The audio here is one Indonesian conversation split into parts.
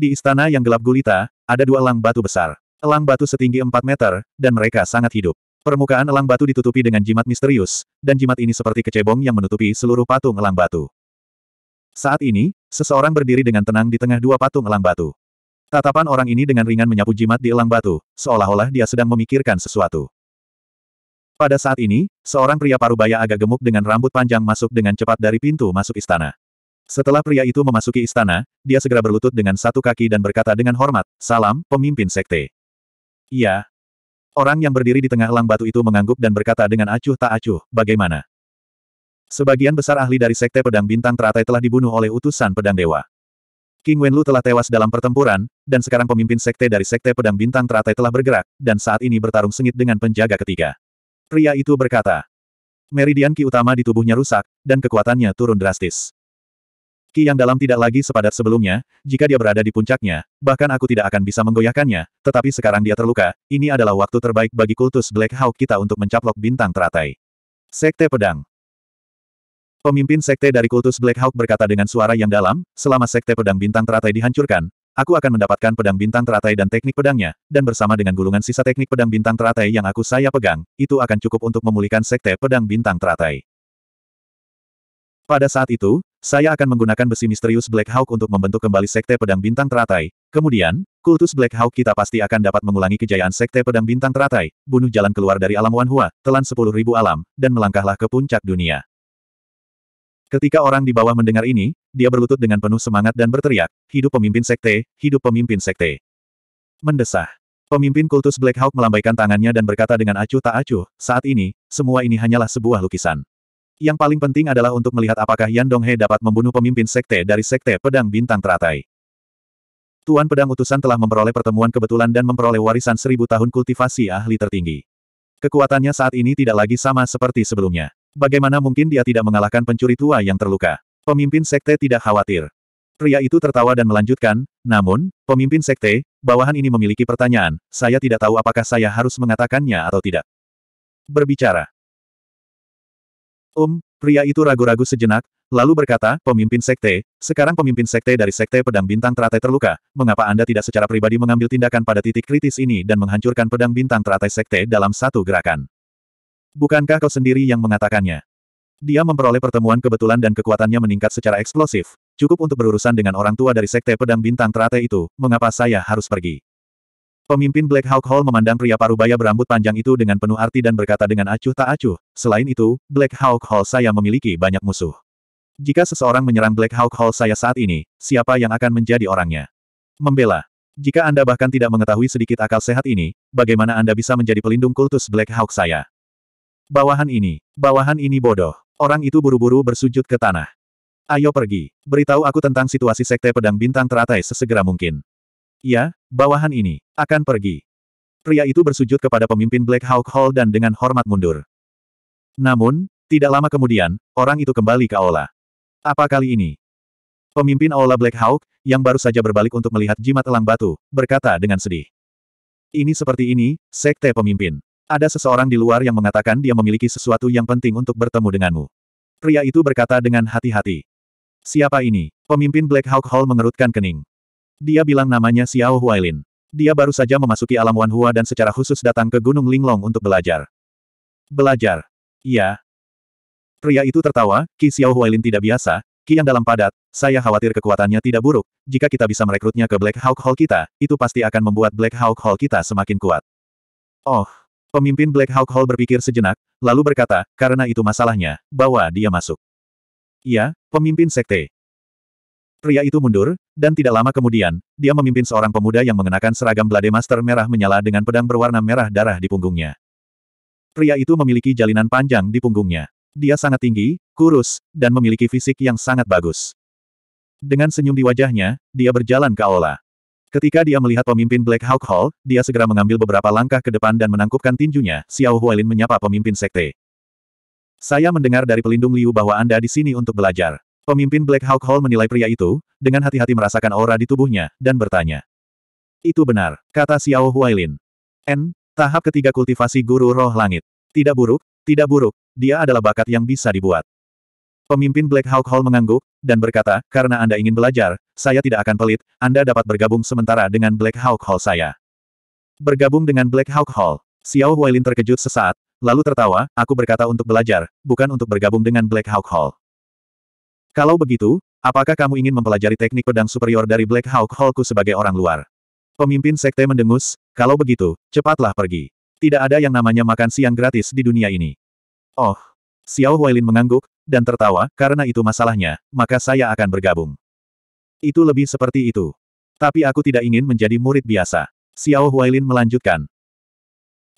Di istana yang gelap gulita, ada dua elang batu besar. Elang batu setinggi 4 meter, dan mereka sangat hidup. Permukaan elang batu ditutupi dengan jimat misterius, dan jimat ini seperti kecebong yang menutupi seluruh patung elang batu. Saat ini, seseorang berdiri dengan tenang di tengah dua patung elang batu. Tatapan orang ini dengan ringan menyapu jimat di elang batu, seolah-olah dia sedang memikirkan sesuatu. Pada saat ini, seorang pria parubaya agak gemuk dengan rambut panjang masuk dengan cepat dari pintu masuk istana. Setelah pria itu memasuki istana, dia segera berlutut dengan satu kaki dan berkata dengan hormat, Salam, pemimpin sekte. Iya. Orang yang berdiri di tengah lang batu itu mengangguk dan berkata dengan acuh tak acuh, bagaimana? Sebagian besar ahli dari sekte pedang bintang teratai telah dibunuh oleh utusan pedang dewa. King Wenlu telah tewas dalam pertempuran, dan sekarang pemimpin sekte dari sekte pedang bintang teratai telah bergerak, dan saat ini bertarung sengit dengan penjaga ketiga. Pria itu berkata, Meridian Ki utama di tubuhnya rusak, dan kekuatannya turun drastis. Ki yang dalam tidak lagi sepadat sebelumnya, jika dia berada di puncaknya, bahkan aku tidak akan bisa menggoyahkannya, tetapi sekarang dia terluka, ini adalah waktu terbaik bagi kultus Black Hawk kita untuk mencaplok bintang teratai. Sekte Pedang Pemimpin sekte dari kultus Black Hawk berkata dengan suara yang dalam, selama sekte pedang bintang teratai dihancurkan, aku akan mendapatkan pedang bintang teratai dan teknik pedangnya, dan bersama dengan gulungan sisa teknik pedang bintang teratai yang aku saya pegang, itu akan cukup untuk memulihkan sekte pedang bintang teratai. Pada saat itu, saya akan menggunakan besi misterius Black Hawk untuk membentuk kembali Sekte Pedang Bintang Teratai. Kemudian, kultus Black Hawk kita pasti akan dapat mengulangi kejayaan Sekte Pedang Bintang Teratai, bunuh jalan keluar dari alam Wanhua, telan sepuluh ribu alam, dan melangkahlah ke puncak dunia. Ketika orang di bawah mendengar ini, dia berlutut dengan penuh semangat dan berteriak, hidup pemimpin sekte, hidup pemimpin sekte. Mendesah. Pemimpin kultus Black Hawk melambaikan tangannya dan berkata dengan acuh tak acuh, saat ini, semua ini hanyalah sebuah lukisan. Yang paling penting adalah untuk melihat apakah Yan Donghe dapat membunuh pemimpin sekte dari sekte pedang bintang teratai. Tuan Pedang Utusan telah memperoleh pertemuan kebetulan dan memperoleh warisan seribu tahun kultivasi ahli tertinggi. Kekuatannya saat ini tidak lagi sama seperti sebelumnya. Bagaimana mungkin dia tidak mengalahkan pencuri tua yang terluka? Pemimpin sekte tidak khawatir. Pria itu tertawa dan melanjutkan, namun, pemimpin sekte, bawahan ini memiliki pertanyaan, saya tidak tahu apakah saya harus mengatakannya atau tidak. Berbicara, Um, pria itu ragu-ragu sejenak, lalu berkata, pemimpin sekte, sekarang pemimpin sekte dari sekte pedang bintang teratai terluka, mengapa Anda tidak secara pribadi mengambil tindakan pada titik kritis ini dan menghancurkan pedang bintang teratai sekte dalam satu gerakan? Bukankah kau sendiri yang mengatakannya? Dia memperoleh pertemuan kebetulan dan kekuatannya meningkat secara eksplosif, cukup untuk berurusan dengan orang tua dari sekte pedang bintang teratai itu, mengapa saya harus pergi? Pemimpin Black Hawk Hall memandang pria parubaya berambut panjang itu dengan penuh arti dan berkata dengan acuh tak acuh, selain itu, Black Hawk Hall saya memiliki banyak musuh. Jika seseorang menyerang Black Hawk Hall saya saat ini, siapa yang akan menjadi orangnya? Membela. Jika Anda bahkan tidak mengetahui sedikit akal sehat ini, bagaimana Anda bisa menjadi pelindung kultus Black Hawk saya? Bawahan ini. Bawahan ini bodoh. Orang itu buru-buru bersujud ke tanah. Ayo pergi. Beritahu aku tentang situasi Sekte Pedang Bintang Teratai sesegera mungkin. Ya, bawahan ini, akan pergi. Pria itu bersujud kepada pemimpin Black Hawk Hall dan dengan hormat mundur. Namun, tidak lama kemudian, orang itu kembali ke aula. Apa kali ini? Pemimpin aula Black Hawk, yang baru saja berbalik untuk melihat jimat elang batu, berkata dengan sedih. Ini seperti ini, sekte pemimpin. Ada seseorang di luar yang mengatakan dia memiliki sesuatu yang penting untuk bertemu denganmu. Pria itu berkata dengan hati-hati. Siapa ini? Pemimpin Black Hawk Hall mengerutkan kening. Dia bilang namanya Xiao Huailin. Dia baru saja memasuki alam Wan Hua dan secara khusus datang ke Gunung Linglong untuk belajar. Belajar? Iya. Pria itu tertawa, Ki Xiao Huailin tidak biasa, Ki yang dalam padat, saya khawatir kekuatannya tidak buruk, jika kita bisa merekrutnya ke Black Hawk Hall kita, itu pasti akan membuat Black Hawk Hall kita semakin kuat. Oh, Pemimpin Black Hawk Hall berpikir sejenak, lalu berkata, karena itu masalahnya, bawa dia masuk. Ya, pemimpin sekte. Pria itu mundur, dan tidak lama kemudian, dia memimpin seorang pemuda yang mengenakan seragam Blade Master merah menyala dengan pedang berwarna merah darah di punggungnya. Pria itu memiliki jalinan panjang di punggungnya. Dia sangat tinggi, kurus, dan memiliki fisik yang sangat bagus. Dengan senyum di wajahnya, dia berjalan ke aula. Ketika dia melihat pemimpin Black Hawk Hall, dia segera mengambil beberapa langkah ke depan dan menangkupkan tinjunya, Xiao Huailin menyapa pemimpin sekte. Saya mendengar dari pelindung Liu bahwa Anda di sini untuk belajar. Pemimpin Black Hawk Hall menilai pria itu, dengan hati-hati merasakan aura di tubuhnya, dan bertanya. Itu benar, kata Xiao Huailin. N, tahap ketiga kultivasi guru roh langit. Tidak buruk, tidak buruk, dia adalah bakat yang bisa dibuat. Pemimpin Black Hawk Hall mengangguk, dan berkata, karena Anda ingin belajar, saya tidak akan pelit, Anda dapat bergabung sementara dengan Black Hawk Hall saya. Bergabung dengan Black Hawk Hall, Xiao Huailin terkejut sesaat, lalu tertawa, aku berkata untuk belajar, bukan untuk bergabung dengan Black Hawk Hall. Kalau begitu, apakah kamu ingin mempelajari teknik pedang superior dari Black Hawk Hallku sebagai orang luar? Pemimpin sekte mendengus, kalau begitu, cepatlah pergi. Tidak ada yang namanya makan siang gratis di dunia ini. Oh, Xiao Huailin mengangguk, dan tertawa, karena itu masalahnya, maka saya akan bergabung. Itu lebih seperti itu. Tapi aku tidak ingin menjadi murid biasa. Xiao Huailin melanjutkan.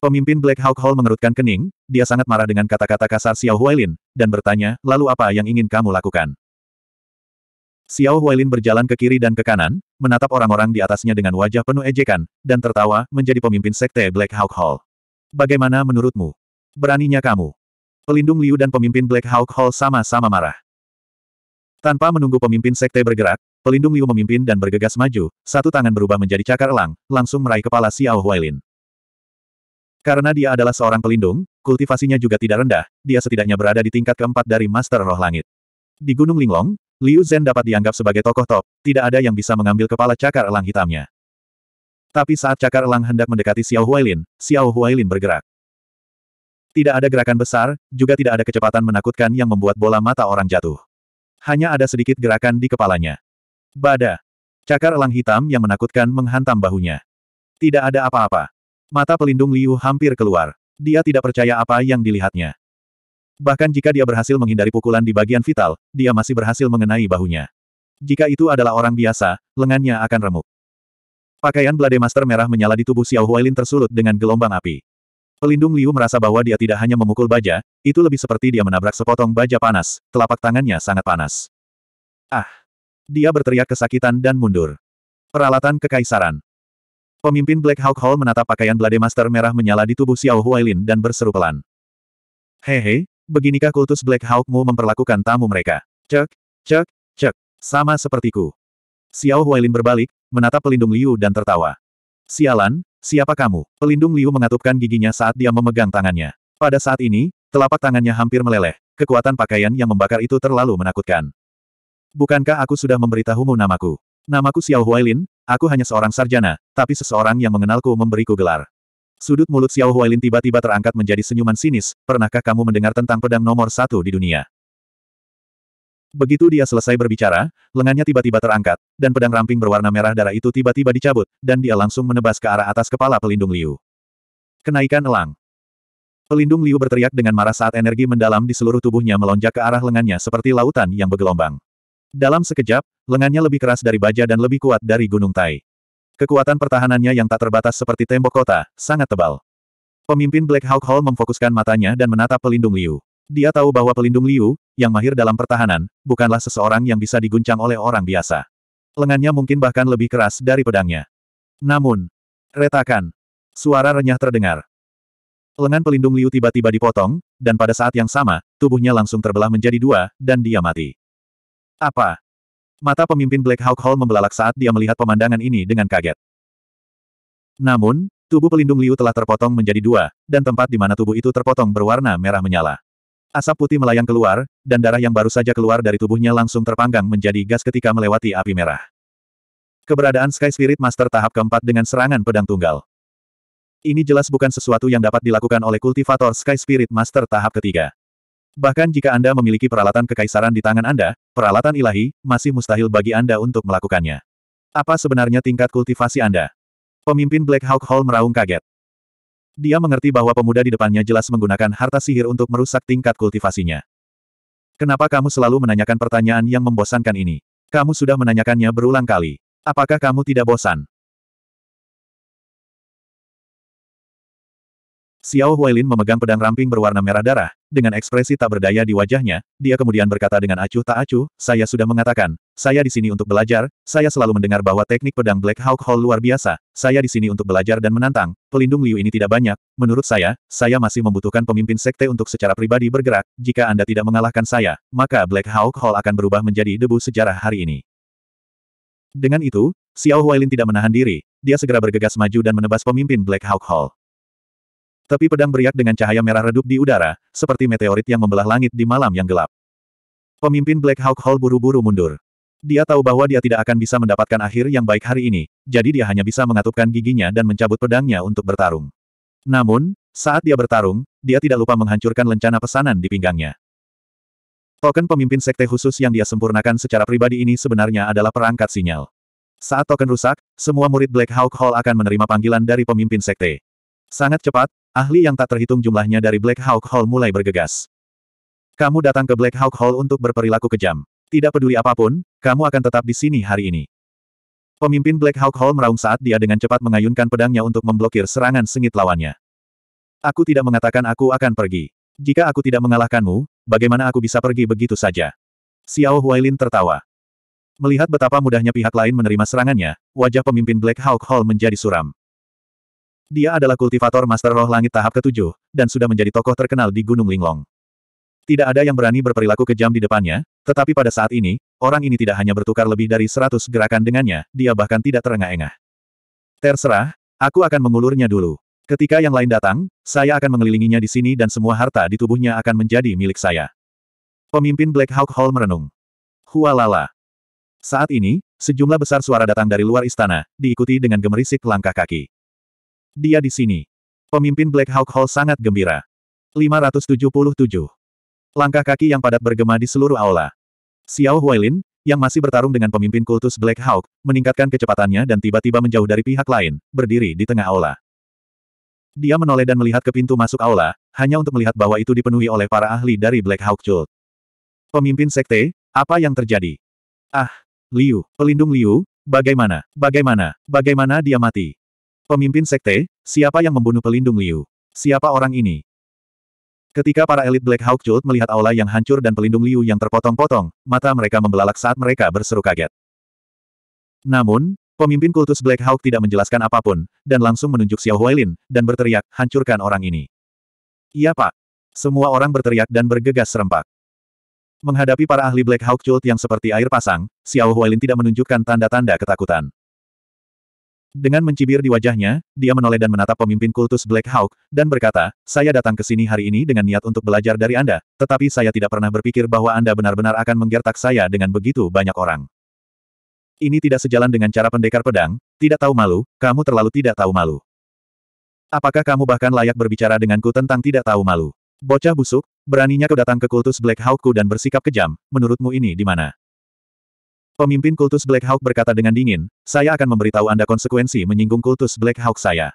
Pemimpin Black Hawk Hall mengerutkan kening, dia sangat marah dengan kata-kata kasar Xiao Huailin, dan bertanya, lalu apa yang ingin kamu lakukan? Xiao Huailin berjalan ke kiri dan ke kanan, menatap orang-orang di atasnya dengan wajah penuh ejekan, dan tertawa menjadi pemimpin sekte Black Hawk Hall. Bagaimana menurutmu? Beraninya kamu? Pelindung Liu dan pemimpin Black Hawk Hall sama-sama marah. Tanpa menunggu pemimpin sekte bergerak, pelindung Liu memimpin dan bergegas maju, satu tangan berubah menjadi cakar elang, langsung meraih kepala Xiao Huailin. Karena dia adalah seorang pelindung, kultivasinya juga tidak rendah, dia setidaknya berada di tingkat keempat dari Master Roh Langit. Di Gunung Linglong, Liu Zhen dapat dianggap sebagai tokoh top, tidak ada yang bisa mengambil kepala cakar elang hitamnya. Tapi saat cakar elang hendak mendekati Xiao Huailin, Xiao Huailin bergerak. Tidak ada gerakan besar, juga tidak ada kecepatan menakutkan yang membuat bola mata orang jatuh. Hanya ada sedikit gerakan di kepalanya. Bada. Cakar elang hitam yang menakutkan menghantam bahunya. Tidak ada apa-apa. Mata pelindung Liu hampir keluar. Dia tidak percaya apa yang dilihatnya. Bahkan jika dia berhasil menghindari pukulan di bagian vital, dia masih berhasil mengenai bahunya. Jika itu adalah orang biasa, lengannya akan remuk. Pakaian Blade Master merah menyala di tubuh Xiao Huailin tersulut dengan gelombang api. Pelindung Liu merasa bahwa dia tidak hanya memukul baja, itu lebih seperti dia menabrak sepotong baja panas, telapak tangannya sangat panas. Ah! Dia berteriak kesakitan dan mundur. Peralatan kekaisaran. Pemimpin Black Hawk Hall menatap pakaian Blade Master merah menyala di tubuh Xiao Huailin dan berseru pelan. Hehe, Beginikah kultus Black Hawkmu memperlakukan tamu mereka? Cek, cek, cek. Sama sepertiku. Xiao Huailin berbalik, menatap pelindung Liu dan tertawa. Sialan, siapa kamu? Pelindung Liu mengatupkan giginya saat dia memegang tangannya. Pada saat ini, telapak tangannya hampir meleleh. Kekuatan pakaian yang membakar itu terlalu menakutkan. Bukankah aku sudah memberitahumu namaku? Namaku Xiao Huailin, aku hanya seorang sarjana, tapi seseorang yang mengenalku memberiku gelar. Sudut mulut Xiao Huailin tiba-tiba terangkat menjadi senyuman sinis, pernahkah kamu mendengar tentang pedang nomor satu di dunia? Begitu dia selesai berbicara, lengannya tiba-tiba terangkat, dan pedang ramping berwarna merah darah itu tiba-tiba dicabut, dan dia langsung menebas ke arah atas kepala pelindung Liu. Kenaikan elang. Pelindung Liu berteriak dengan marah saat energi mendalam di seluruh tubuhnya melonjak ke arah lengannya seperti lautan yang bergelombang. Dalam sekejap, lengannya lebih keras dari baja dan lebih kuat dari gunung Tai. Kekuatan pertahanannya yang tak terbatas seperti tembok kota, sangat tebal. Pemimpin Black Hawk Hall memfokuskan matanya dan menatap pelindung Liu. Dia tahu bahwa pelindung Liu, yang mahir dalam pertahanan, bukanlah seseorang yang bisa diguncang oleh orang biasa. Lengannya mungkin bahkan lebih keras dari pedangnya. Namun, retakan. Suara renyah terdengar. Lengan pelindung Liu tiba-tiba dipotong, dan pada saat yang sama, tubuhnya langsung terbelah menjadi dua, dan dia mati. Apa? Mata pemimpin Black Hawk Hall membelalak saat dia melihat pemandangan ini dengan kaget. Namun, tubuh pelindung Liu telah terpotong menjadi dua, dan tempat di mana tubuh itu terpotong berwarna merah menyala. Asap putih melayang keluar, dan darah yang baru saja keluar dari tubuhnya langsung terpanggang menjadi gas ketika melewati api merah. Keberadaan Sky Spirit Master tahap keempat dengan serangan pedang tunggal. Ini jelas bukan sesuatu yang dapat dilakukan oleh kultivator Sky Spirit Master tahap ketiga. Bahkan jika Anda memiliki peralatan kekaisaran di tangan Anda, peralatan ilahi, masih mustahil bagi Anda untuk melakukannya. Apa sebenarnya tingkat kultivasi Anda? Pemimpin Black Hawk Hall meraung kaget. Dia mengerti bahwa pemuda di depannya jelas menggunakan harta sihir untuk merusak tingkat kultivasinya. Kenapa kamu selalu menanyakan pertanyaan yang membosankan ini? Kamu sudah menanyakannya berulang kali. Apakah kamu tidak bosan? Xiao Huailin memegang pedang ramping berwarna merah darah, dengan ekspresi tak berdaya di wajahnya, dia kemudian berkata dengan acuh tak acuh, saya sudah mengatakan, saya di sini untuk belajar, saya selalu mendengar bahwa teknik pedang Black Hawk Hall luar biasa, saya di sini untuk belajar dan menantang, pelindung Liu ini tidak banyak, menurut saya, saya masih membutuhkan pemimpin sekte untuk secara pribadi bergerak, jika Anda tidak mengalahkan saya, maka Black Hawk Hall akan berubah menjadi debu sejarah hari ini. Dengan itu, Xiao Huailin tidak menahan diri, dia segera bergegas maju dan menebas pemimpin Black Hawk Hall. Tepi pedang beriak dengan cahaya merah redup di udara, seperti meteorit yang membelah langit di malam yang gelap. Pemimpin Black Hawk Hall buru-buru mundur. Dia tahu bahwa dia tidak akan bisa mendapatkan akhir yang baik hari ini, jadi dia hanya bisa mengatupkan giginya dan mencabut pedangnya untuk bertarung. Namun, saat dia bertarung, dia tidak lupa menghancurkan lencana pesanan di pinggangnya. Token pemimpin sekte khusus yang dia sempurnakan secara pribadi ini sebenarnya adalah perangkat sinyal. Saat token rusak, semua murid Black Hawk Hall akan menerima panggilan dari pemimpin sekte. Sangat cepat, Ahli yang tak terhitung jumlahnya dari Black Hawk Hall mulai bergegas. Kamu datang ke Black Hawk Hall untuk berperilaku kejam. Tidak peduli apapun, kamu akan tetap di sini hari ini. Pemimpin Black Hawk Hall meraung saat dia dengan cepat mengayunkan pedangnya untuk memblokir serangan sengit lawannya. Aku tidak mengatakan aku akan pergi. Jika aku tidak mengalahkanmu, bagaimana aku bisa pergi begitu saja? Xiao Huailin tertawa. Melihat betapa mudahnya pihak lain menerima serangannya, wajah pemimpin Black Hawk Hall menjadi suram. Dia adalah kultivator Master Roh Langit tahap ketujuh, dan sudah menjadi tokoh terkenal di Gunung Linglong. Tidak ada yang berani berperilaku kejam di depannya, tetapi pada saat ini, orang ini tidak hanya bertukar lebih dari seratus gerakan dengannya, dia bahkan tidak terengah-engah. Terserah, aku akan mengulurnya dulu. Ketika yang lain datang, saya akan mengelilinginya di sini dan semua harta di tubuhnya akan menjadi milik saya. Pemimpin Black Hawk Hall merenung. Hualala. Saat ini, sejumlah besar suara datang dari luar istana, diikuti dengan gemerisik langkah kaki. Dia di sini. Pemimpin Black Hawk Hall sangat gembira. 577. Langkah kaki yang padat bergema di seluruh aula. Xiao Huailin, yang masih bertarung dengan pemimpin kultus Black Hawk, meningkatkan kecepatannya dan tiba-tiba menjauh dari pihak lain, berdiri di tengah aula. Dia menoleh dan melihat ke pintu masuk aula, hanya untuk melihat bahwa itu dipenuhi oleh para ahli dari Black Hawk Cult. Pemimpin sekte, apa yang terjadi? Ah, Liu, pelindung Liu, bagaimana, bagaimana, bagaimana dia mati? Pemimpin sekte, siapa yang membunuh pelindung Liu? Siapa orang ini? Ketika para elit Black Hawk Jolt melihat aula yang hancur dan pelindung Liu yang terpotong-potong, mata mereka membelalak saat mereka berseru kaget. Namun, pemimpin kultus Black Hawk tidak menjelaskan apapun, dan langsung menunjuk Xiao Huailin, dan berteriak, hancurkan orang ini. Iya pak. Semua orang berteriak dan bergegas serempak. Menghadapi para ahli Black Hawk Jolt yang seperti air pasang, Xiao Huailin tidak menunjukkan tanda-tanda ketakutan. Dengan mencibir di wajahnya, dia menoleh dan menatap pemimpin kultus Black Hawk, dan berkata, saya datang ke sini hari ini dengan niat untuk belajar dari Anda, tetapi saya tidak pernah berpikir bahwa Anda benar-benar akan menggertak saya dengan begitu banyak orang. Ini tidak sejalan dengan cara pendekar pedang, tidak tahu malu, kamu terlalu tidak tahu malu. Apakah kamu bahkan layak berbicara denganku tentang tidak tahu malu? Bocah busuk, beraninya kau datang ke kultus Black Hawkku dan bersikap kejam, menurutmu ini di mana? Pemimpin kultus Black Hawk berkata dengan dingin, saya akan memberitahu Anda konsekuensi menyinggung kultus Black Hawk saya.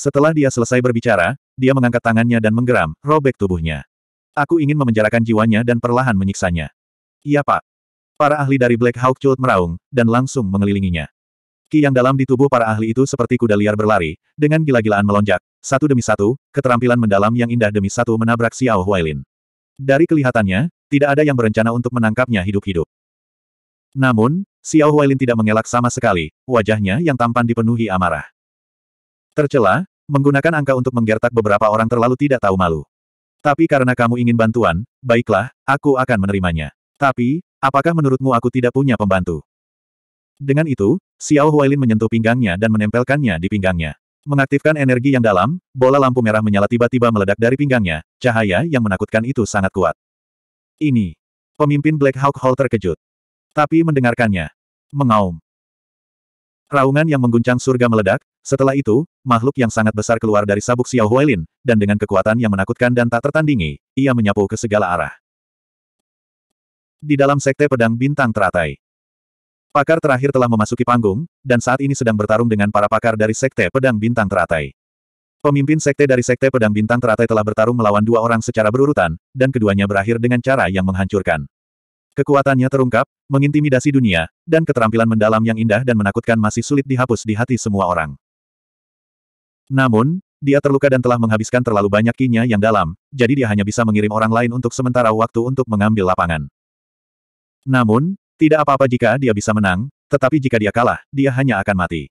Setelah dia selesai berbicara, dia mengangkat tangannya dan menggeram, robek tubuhnya. Aku ingin memenjarakan jiwanya dan perlahan menyiksanya. Iya pak. Para ahli dari Black Hawk Cult meraung, dan langsung mengelilinginya. Ki yang dalam di tubuh para ahli itu seperti kuda liar berlari, dengan gila-gilaan melonjak, satu demi satu, keterampilan mendalam yang indah demi satu menabrak Xiao Huailin. Dari kelihatannya, tidak ada yang berencana untuk menangkapnya hidup-hidup. Namun, Xiao Huailin tidak mengelak sama sekali, wajahnya yang tampan dipenuhi amarah. Tercela, menggunakan angka untuk menggertak beberapa orang terlalu tidak tahu malu. Tapi karena kamu ingin bantuan, baiklah, aku akan menerimanya. Tapi, apakah menurutmu aku tidak punya pembantu? Dengan itu, Xiao Huailin menyentuh pinggangnya dan menempelkannya di pinggangnya. Mengaktifkan energi yang dalam, bola lampu merah menyala tiba-tiba meledak dari pinggangnya, cahaya yang menakutkan itu sangat kuat. Ini. Pemimpin Black Hawk Hall terkejut. Tapi mendengarkannya. Mengaum. Raungan yang mengguncang surga meledak, setelah itu, makhluk yang sangat besar keluar dari sabuk Xiao Huailin, dan dengan kekuatan yang menakutkan dan tak tertandingi, ia menyapu ke segala arah. Di dalam sekte pedang bintang teratai. Pakar terakhir telah memasuki panggung, dan saat ini sedang bertarung dengan para pakar dari sekte pedang bintang teratai. Pemimpin sekte dari sekte pedang bintang teratai telah bertarung melawan dua orang secara berurutan, dan keduanya berakhir dengan cara yang menghancurkan. Kekuatannya terungkap, mengintimidasi dunia, dan keterampilan mendalam yang indah dan menakutkan masih sulit dihapus di hati semua orang. Namun, dia terluka dan telah menghabiskan terlalu banyak kinya yang dalam, jadi dia hanya bisa mengirim orang lain untuk sementara waktu untuk mengambil lapangan. Namun, tidak apa-apa jika dia bisa menang, tetapi jika dia kalah, dia hanya akan mati.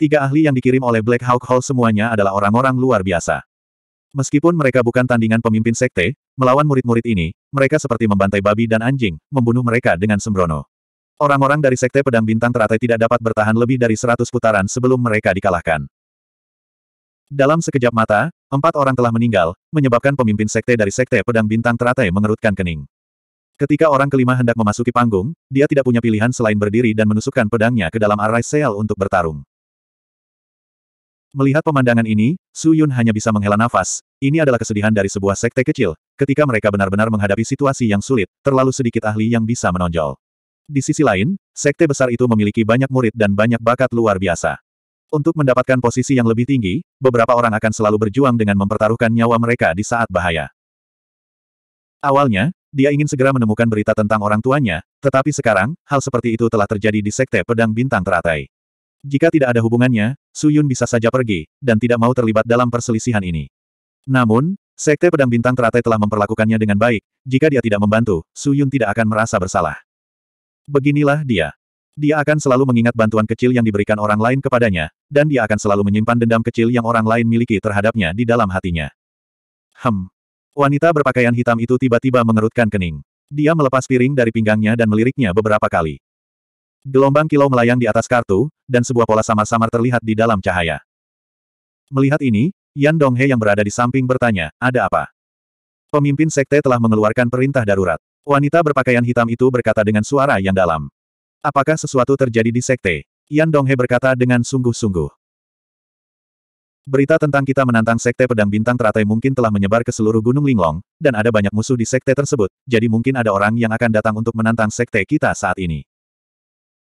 Tiga ahli yang dikirim oleh Black Hawk Hall semuanya adalah orang-orang luar biasa. Meskipun mereka bukan tandingan pemimpin sekte, melawan murid-murid ini, mereka seperti membantai babi dan anjing, membunuh mereka dengan sembrono. Orang-orang dari sekte pedang bintang teratai tidak dapat bertahan lebih dari seratus putaran sebelum mereka dikalahkan. Dalam sekejap mata, empat orang telah meninggal, menyebabkan pemimpin sekte dari sekte pedang bintang teratai mengerutkan kening. Ketika orang kelima hendak memasuki panggung, dia tidak punya pilihan selain berdiri dan menusukkan pedangnya ke dalam arai seal untuk bertarung. Melihat pemandangan ini, Su Yun hanya bisa menghela nafas, ini adalah kesedihan dari sebuah sekte kecil, ketika mereka benar-benar menghadapi situasi yang sulit, terlalu sedikit ahli yang bisa menonjol. Di sisi lain, sekte besar itu memiliki banyak murid dan banyak bakat luar biasa. Untuk mendapatkan posisi yang lebih tinggi, beberapa orang akan selalu berjuang dengan mempertaruhkan nyawa mereka di saat bahaya. Awalnya, dia ingin segera menemukan berita tentang orang tuanya, tetapi sekarang, hal seperti itu telah terjadi di sekte pedang bintang teratai. Jika tidak ada hubungannya, Suyun bisa saja pergi, dan tidak mau terlibat dalam perselisihan ini. Namun, Sekte Pedang Bintang Teratai telah memperlakukannya dengan baik, jika dia tidak membantu, Su Yun tidak akan merasa bersalah. Beginilah dia. Dia akan selalu mengingat bantuan kecil yang diberikan orang lain kepadanya, dan dia akan selalu menyimpan dendam kecil yang orang lain miliki terhadapnya di dalam hatinya. Hem. Wanita berpakaian hitam itu tiba-tiba mengerutkan kening. Dia melepas piring dari pinggangnya dan meliriknya beberapa kali. Gelombang kilau melayang di atas kartu, dan sebuah pola samar-samar terlihat di dalam cahaya. Melihat ini, Yan Donghe yang berada di samping bertanya, ada apa? Pemimpin sekte telah mengeluarkan perintah darurat. Wanita berpakaian hitam itu berkata dengan suara yang dalam. Apakah sesuatu terjadi di sekte? Yan Donghe berkata dengan sungguh-sungguh. Berita tentang kita menantang sekte pedang bintang teratai mungkin telah menyebar ke seluruh Gunung Linglong, dan ada banyak musuh di sekte tersebut, jadi mungkin ada orang yang akan datang untuk menantang sekte kita saat ini.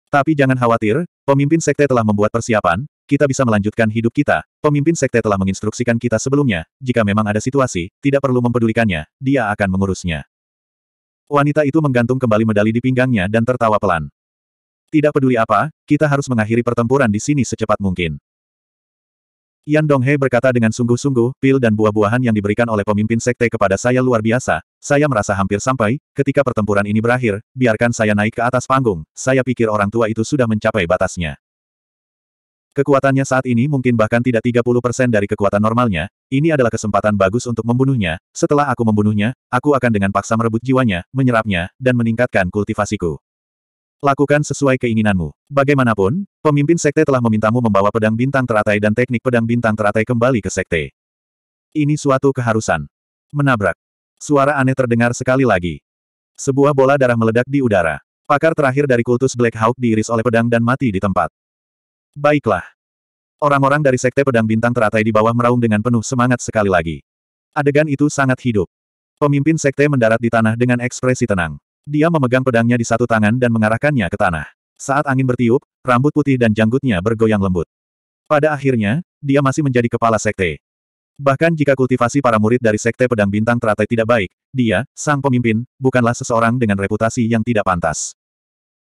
Tapi jangan khawatir, pemimpin sekte telah membuat persiapan, kita bisa melanjutkan hidup kita, Pemimpin sekte telah menginstruksikan kita sebelumnya, jika memang ada situasi, tidak perlu mempedulikannya, dia akan mengurusnya. Wanita itu menggantung kembali medali di pinggangnya dan tertawa pelan. Tidak peduli apa, kita harus mengakhiri pertempuran di sini secepat mungkin. Yan Donghe berkata dengan sungguh-sungguh, pil dan buah-buahan yang diberikan oleh pemimpin sekte kepada saya luar biasa, saya merasa hampir sampai, ketika pertempuran ini berakhir, biarkan saya naik ke atas panggung, saya pikir orang tua itu sudah mencapai batasnya. Kekuatannya saat ini mungkin bahkan tidak 30% dari kekuatan normalnya, ini adalah kesempatan bagus untuk membunuhnya, setelah aku membunuhnya, aku akan dengan paksa merebut jiwanya, menyerapnya, dan meningkatkan kultivasiku. Lakukan sesuai keinginanmu. Bagaimanapun, pemimpin sekte telah memintamu membawa pedang bintang teratai dan teknik pedang bintang teratai kembali ke sekte. Ini suatu keharusan. Menabrak. Suara aneh terdengar sekali lagi. Sebuah bola darah meledak di udara. Pakar terakhir dari kultus Black Hawk diiris oleh pedang dan mati di tempat. Baiklah. Orang-orang dari Sekte Pedang Bintang teratai di bawah meraung dengan penuh semangat sekali lagi. Adegan itu sangat hidup. Pemimpin Sekte mendarat di tanah dengan ekspresi tenang. Dia memegang pedangnya di satu tangan dan mengarahkannya ke tanah. Saat angin bertiup, rambut putih dan janggutnya bergoyang lembut. Pada akhirnya, dia masih menjadi kepala sekte. Bahkan jika kultivasi para murid dari sekte pedang bintang teratai tidak baik, dia, sang pemimpin, bukanlah seseorang dengan reputasi yang tidak pantas.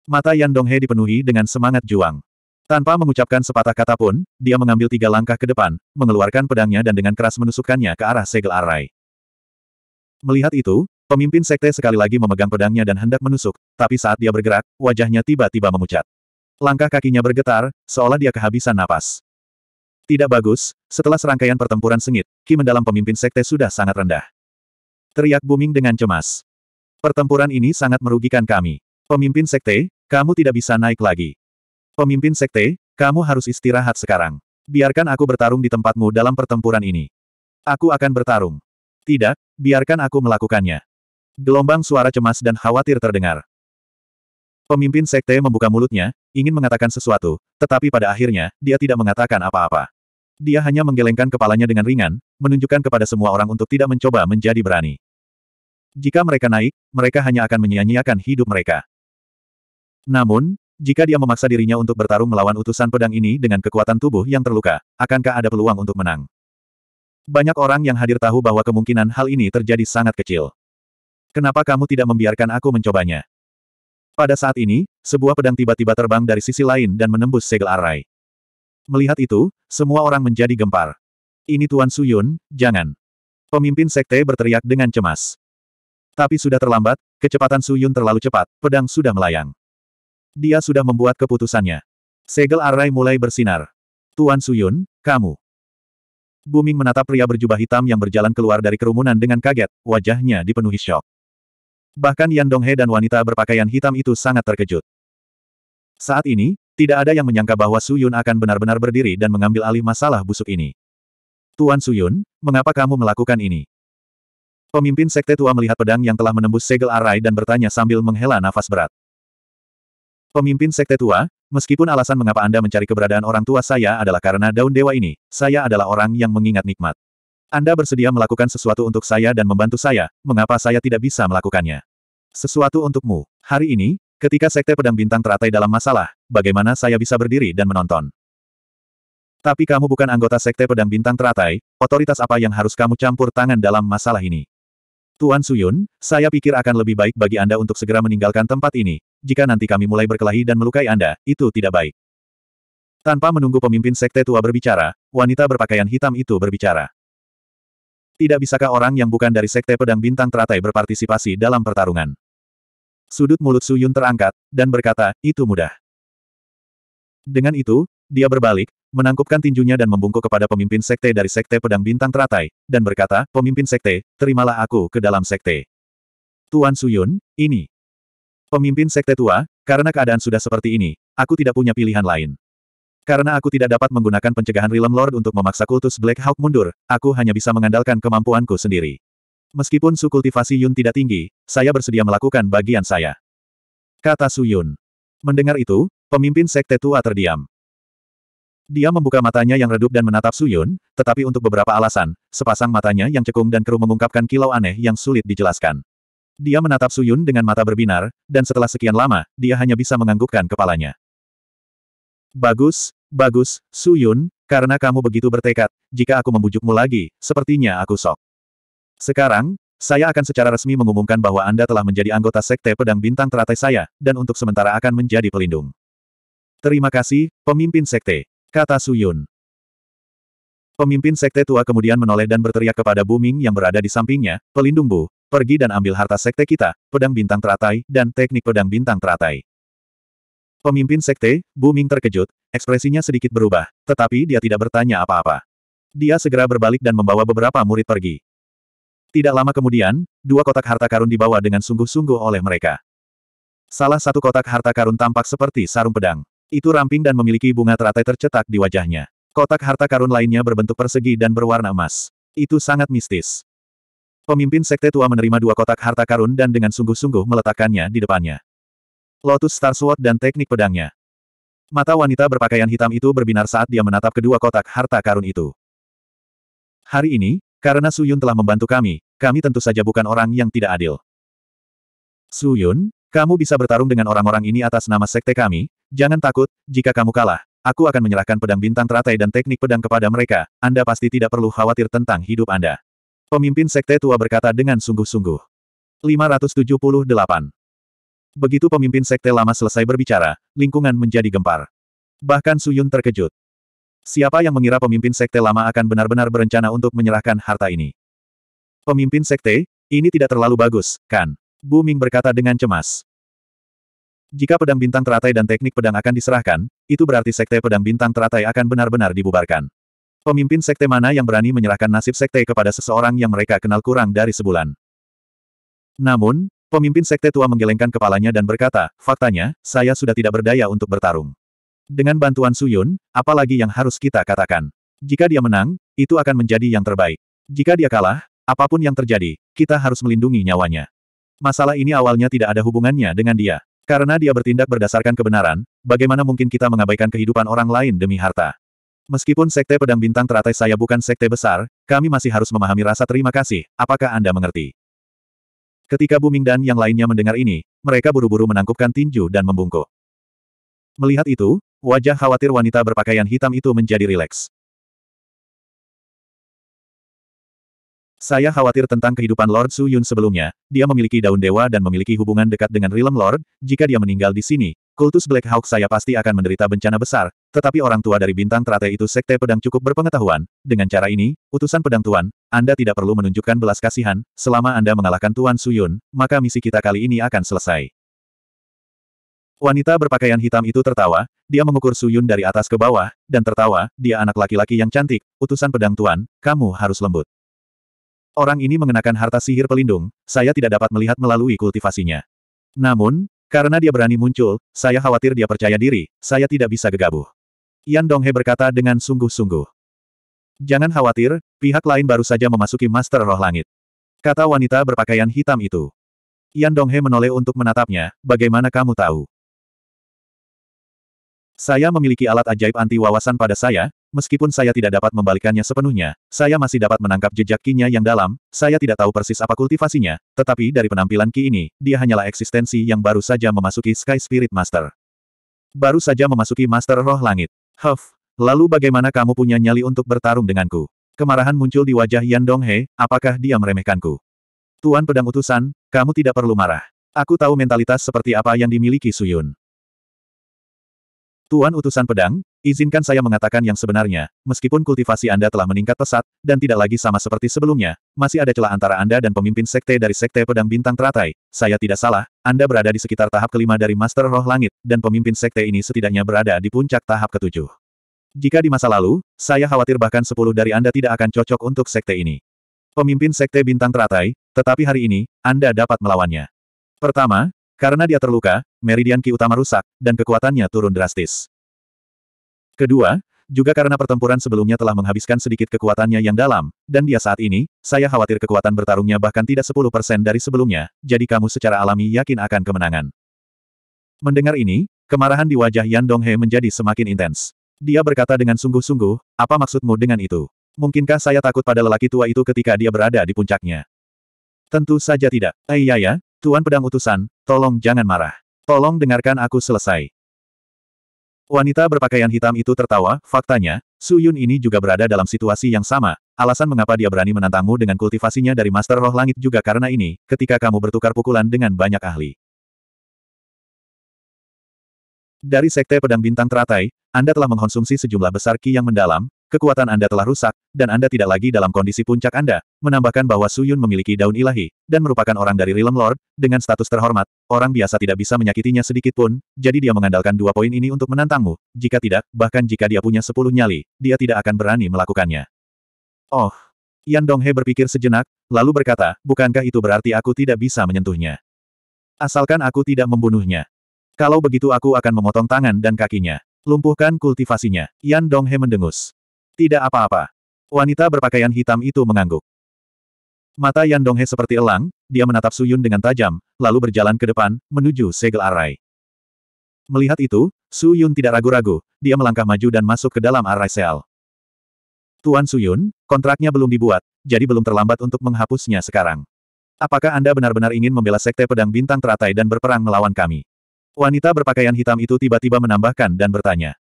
Mata Yan Donghe dipenuhi dengan semangat juang. Tanpa mengucapkan sepatah kata pun, dia mengambil tiga langkah ke depan, mengeluarkan pedangnya dan dengan keras menusukkannya ke arah segel arai. Melihat itu, pemimpin sekte sekali lagi memegang pedangnya dan hendak menusuk, tapi saat dia bergerak, wajahnya tiba-tiba memucat. Langkah kakinya bergetar, seolah dia kehabisan napas. Tidak bagus, setelah serangkaian pertempuran sengit, Ki mendalam pemimpin sekte sudah sangat rendah. Teriak booming dengan cemas. Pertempuran ini sangat merugikan kami. Pemimpin sekte, kamu tidak bisa naik lagi. Pemimpin sekte, kamu harus istirahat sekarang. Biarkan aku bertarung di tempatmu dalam pertempuran ini. Aku akan bertarung. Tidak, biarkan aku melakukannya. Gelombang suara cemas dan khawatir terdengar. Pemimpin sekte membuka mulutnya, ingin mengatakan sesuatu, tetapi pada akhirnya, dia tidak mengatakan apa-apa. Dia hanya menggelengkan kepalanya dengan ringan, menunjukkan kepada semua orang untuk tidak mencoba menjadi berani. Jika mereka naik, mereka hanya akan menyia-nyiakan hidup mereka. Namun, jika dia memaksa dirinya untuk bertarung melawan utusan pedang ini dengan kekuatan tubuh yang terluka, akankah ada peluang untuk menang? Banyak orang yang hadir tahu bahwa kemungkinan hal ini terjadi sangat kecil. Kenapa kamu tidak membiarkan aku mencobanya? Pada saat ini, sebuah pedang tiba-tiba terbang dari sisi lain dan menembus segel arai. Melihat itu, semua orang menjadi gempar. Ini Tuan Suyun, jangan. Pemimpin sekte berteriak dengan cemas. Tapi sudah terlambat, kecepatan Suyun terlalu cepat, pedang sudah melayang. Dia sudah membuat keputusannya. Segel arai mulai bersinar. Tuan Suyun, kamu. Buming menatap pria berjubah hitam yang berjalan keluar dari kerumunan dengan kaget, wajahnya dipenuhi shock. Bahkan Yan Donghe dan wanita berpakaian hitam itu sangat terkejut. Saat ini, tidak ada yang menyangka bahwa Suyun akan benar-benar berdiri dan mengambil alih masalah busuk ini. Tuan Suyun, mengapa kamu melakukan ini? Pemimpin Sekte Tua melihat pedang yang telah menembus segel arai dan bertanya sambil menghela nafas berat. Pemimpin Sekte Tua, meskipun alasan mengapa Anda mencari keberadaan orang tua saya adalah karena daun dewa ini, saya adalah orang yang mengingat nikmat. Anda bersedia melakukan sesuatu untuk saya dan membantu saya, mengapa saya tidak bisa melakukannya? Sesuatu untukmu. Hari ini, ketika Sekte Pedang Bintang teratai dalam masalah, bagaimana saya bisa berdiri dan menonton? Tapi kamu bukan anggota Sekte Pedang Bintang teratai, otoritas apa yang harus kamu campur tangan dalam masalah ini? Tuan Suyun, saya pikir akan lebih baik bagi Anda untuk segera meninggalkan tempat ini. Jika nanti kami mulai berkelahi dan melukai Anda, itu tidak baik. Tanpa menunggu pemimpin sekte tua berbicara, wanita berpakaian hitam itu berbicara. Tidak bisakah orang yang bukan dari sekte pedang bintang teratai berpartisipasi dalam pertarungan? Sudut mulut Suyun terangkat, dan berkata, itu mudah. Dengan itu, dia berbalik, menangkupkan tinjunya dan membungkuk kepada pemimpin sekte dari sekte pedang bintang teratai, dan berkata, pemimpin sekte, terimalah aku ke dalam sekte. Tuan Suyun, ini. Pemimpin sekte tua, karena keadaan sudah seperti ini, aku tidak punya pilihan lain. Karena aku tidak dapat menggunakan pencegahan Realm Lord untuk memaksa kultus Black Hawk mundur, aku hanya bisa mengandalkan kemampuanku sendiri. Meskipun su kultivasi Yun tidak tinggi, saya bersedia melakukan bagian saya. Kata Su Yun. Mendengar itu, pemimpin sekte tua terdiam. Dia membuka matanya yang redup dan menatap Suyun, tetapi untuk beberapa alasan, sepasang matanya yang cekung dan keruh mengungkapkan kilau aneh yang sulit dijelaskan. Dia menatap Suyun dengan mata berbinar, dan setelah sekian lama, dia hanya bisa menganggukkan kepalanya. Bagus, bagus, Suyun, karena kamu begitu bertekad, jika aku membujukmu lagi, sepertinya aku sok. Sekarang, saya akan secara resmi mengumumkan bahwa Anda telah menjadi anggota Sekte Pedang Bintang Teratai saya, dan untuk sementara akan menjadi pelindung. Terima kasih, pemimpin Sekte kata Suyun. Pemimpin sekte tua kemudian menoleh dan berteriak kepada Buming yang berada di sampingnya, pelindung Bu, pergi dan ambil harta sekte kita, pedang bintang teratai, dan teknik pedang bintang teratai. Pemimpin sekte, Buming terkejut, ekspresinya sedikit berubah, tetapi dia tidak bertanya apa-apa. Dia segera berbalik dan membawa beberapa murid pergi. Tidak lama kemudian, dua kotak harta karun dibawa dengan sungguh-sungguh oleh mereka. Salah satu kotak harta karun tampak seperti sarung pedang. Itu ramping dan memiliki bunga teratai tercetak di wajahnya. Kotak harta karun lainnya berbentuk persegi dan berwarna emas. Itu sangat mistis. Pemimpin sekte tua menerima dua kotak harta karun dan dengan sungguh-sungguh meletakkannya di depannya. Lotus Star Sword dan teknik pedangnya. Mata wanita berpakaian hitam itu berbinar saat dia menatap kedua kotak harta karun itu. Hari ini, karena Suyun telah membantu kami, kami tentu saja bukan orang yang tidak adil. Suyun, kamu bisa bertarung dengan orang-orang ini atas nama sekte kami, jangan takut, jika kamu kalah, aku akan menyerahkan pedang bintang teratai dan teknik pedang kepada mereka, Anda pasti tidak perlu khawatir tentang hidup Anda. Pemimpin sekte tua berkata dengan sungguh-sungguh. 578. Begitu pemimpin sekte lama selesai berbicara, lingkungan menjadi gempar. Bahkan Suyun terkejut. Siapa yang mengira pemimpin sekte lama akan benar-benar berencana untuk menyerahkan harta ini? Pemimpin sekte, ini tidak terlalu bagus, kan? Bu Ming berkata dengan cemas. Jika pedang bintang teratai dan teknik pedang akan diserahkan, itu berarti sekte pedang bintang teratai akan benar-benar dibubarkan. Pemimpin sekte mana yang berani menyerahkan nasib sekte kepada seseorang yang mereka kenal kurang dari sebulan? Namun, pemimpin sekte tua menggelengkan kepalanya dan berkata, faktanya, saya sudah tidak berdaya untuk bertarung. Dengan bantuan Suyun, apalagi yang harus kita katakan? Jika dia menang, itu akan menjadi yang terbaik. Jika dia kalah, apapun yang terjadi, kita harus melindungi nyawanya. Masalah ini awalnya tidak ada hubungannya dengan dia. Karena dia bertindak berdasarkan kebenaran, bagaimana mungkin kita mengabaikan kehidupan orang lain demi harta? Meskipun Sekte Pedang Bintang teratai saya bukan sekte besar, kami masih harus memahami rasa terima kasih, apakah Anda mengerti? Ketika Buming dan yang lainnya mendengar ini, mereka buru-buru menangkupkan tinju dan membungkuk. Melihat itu, wajah khawatir wanita berpakaian hitam itu menjadi rileks. Saya khawatir tentang kehidupan Lord Su Yun sebelumnya, dia memiliki daun dewa dan memiliki hubungan dekat dengan Realm Lord, jika dia meninggal di sini, kultus Black Hawk saya pasti akan menderita bencana besar, tetapi orang tua dari bintang teratai itu sekte pedang cukup berpengetahuan, dengan cara ini, utusan pedang Tuan, Anda tidak perlu menunjukkan belas kasihan, selama Anda mengalahkan Tuan Su Yun, maka misi kita kali ini akan selesai. Wanita berpakaian hitam itu tertawa, dia mengukur Su Yun dari atas ke bawah, dan tertawa, dia anak laki-laki yang cantik, utusan pedang Tuan, kamu harus lembut. Orang ini mengenakan harta sihir pelindung, saya tidak dapat melihat melalui kultivasinya. Namun, karena dia berani muncul, saya khawatir dia percaya diri, saya tidak bisa gegabah. Yan Donghe berkata dengan sungguh-sungguh. Jangan khawatir, pihak lain baru saja memasuki Master Roh Langit. Kata wanita berpakaian hitam itu. Yan Donghe menoleh untuk menatapnya, bagaimana kamu tahu? Saya memiliki alat ajaib anti wawasan pada saya, meskipun saya tidak dapat membalikannya sepenuhnya, saya masih dapat menangkap jejak kinya yang dalam, saya tidak tahu persis apa kultivasinya, tetapi dari penampilan ki ini, dia hanyalah eksistensi yang baru saja memasuki Sky Spirit Master. Baru saja memasuki Master Roh Langit. Huff, lalu bagaimana kamu punya nyali untuk bertarung denganku? Kemarahan muncul di wajah Yan Donghe, apakah dia meremehkanku? Tuan Pedang Utusan, kamu tidak perlu marah. Aku tahu mentalitas seperti apa yang dimiliki Suyun. Tuan utusan pedang, izinkan saya mengatakan yang sebenarnya, meskipun kultivasi Anda telah meningkat pesat, dan tidak lagi sama seperti sebelumnya, masih ada celah antara Anda dan pemimpin sekte dari sekte pedang bintang teratai. Saya tidak salah, Anda berada di sekitar tahap kelima dari Master Roh Langit, dan pemimpin sekte ini setidaknya berada di puncak tahap ketujuh. Jika di masa lalu, saya khawatir bahkan sepuluh dari Anda tidak akan cocok untuk sekte ini. Pemimpin sekte bintang teratai, tetapi hari ini, Anda dapat melawannya. Pertama, karena dia terluka, meridian ki utama rusak, dan kekuatannya turun drastis. Kedua, juga karena pertempuran sebelumnya telah menghabiskan sedikit kekuatannya yang dalam, dan dia saat ini, saya khawatir kekuatan bertarungnya bahkan tidak 10% dari sebelumnya, jadi kamu secara alami yakin akan kemenangan. Mendengar ini, kemarahan di wajah Yan Donghe menjadi semakin intens. Dia berkata dengan sungguh-sungguh, apa maksudmu dengan itu? Mungkinkah saya takut pada lelaki tua itu ketika dia berada di puncaknya? Tentu saja tidak. Ayaya, eh, iya. Tuan Pedang Utusan, tolong jangan marah. Tolong dengarkan aku selesai. Wanita berpakaian hitam itu tertawa, faktanya, Su Yun ini juga berada dalam situasi yang sama, alasan mengapa dia berani menantangmu dengan kultivasinya dari Master Roh Langit juga karena ini, ketika kamu bertukar pukulan dengan banyak ahli. Dari Sekte Pedang Bintang Teratai, Anda telah mengkonsumsi sejumlah besar ki yang mendalam, kekuatan Anda telah rusak, dan Anda tidak lagi dalam kondisi puncak Anda, menambahkan bahwa Suyun memiliki daun ilahi, dan merupakan orang dari Realm Lord, dengan status terhormat, orang biasa tidak bisa menyakitinya sedikit pun. jadi dia mengandalkan dua poin ini untuk menantangmu, jika tidak, bahkan jika dia punya sepuluh nyali, dia tidak akan berani melakukannya. Oh! Yan Donghe berpikir sejenak, lalu berkata, bukankah itu berarti aku tidak bisa menyentuhnya? Asalkan aku tidak membunuhnya. Kalau begitu aku akan memotong tangan dan kakinya. Lumpuhkan kultivasinya. Yan Donghe mendengus. Tidak apa-apa. Wanita berpakaian hitam itu mengangguk. Mata Yan Donghe seperti elang, dia menatap Suyun dengan tajam, lalu berjalan ke depan, menuju segel arai. Melihat itu, Suyun tidak ragu-ragu, dia melangkah maju dan masuk ke dalam arai sel. Tuan Suyun, kontraknya belum dibuat, jadi belum terlambat untuk menghapusnya sekarang. Apakah Anda benar-benar ingin membela Sekte Pedang Bintang Teratai dan berperang melawan kami? Wanita berpakaian hitam itu tiba-tiba menambahkan dan bertanya.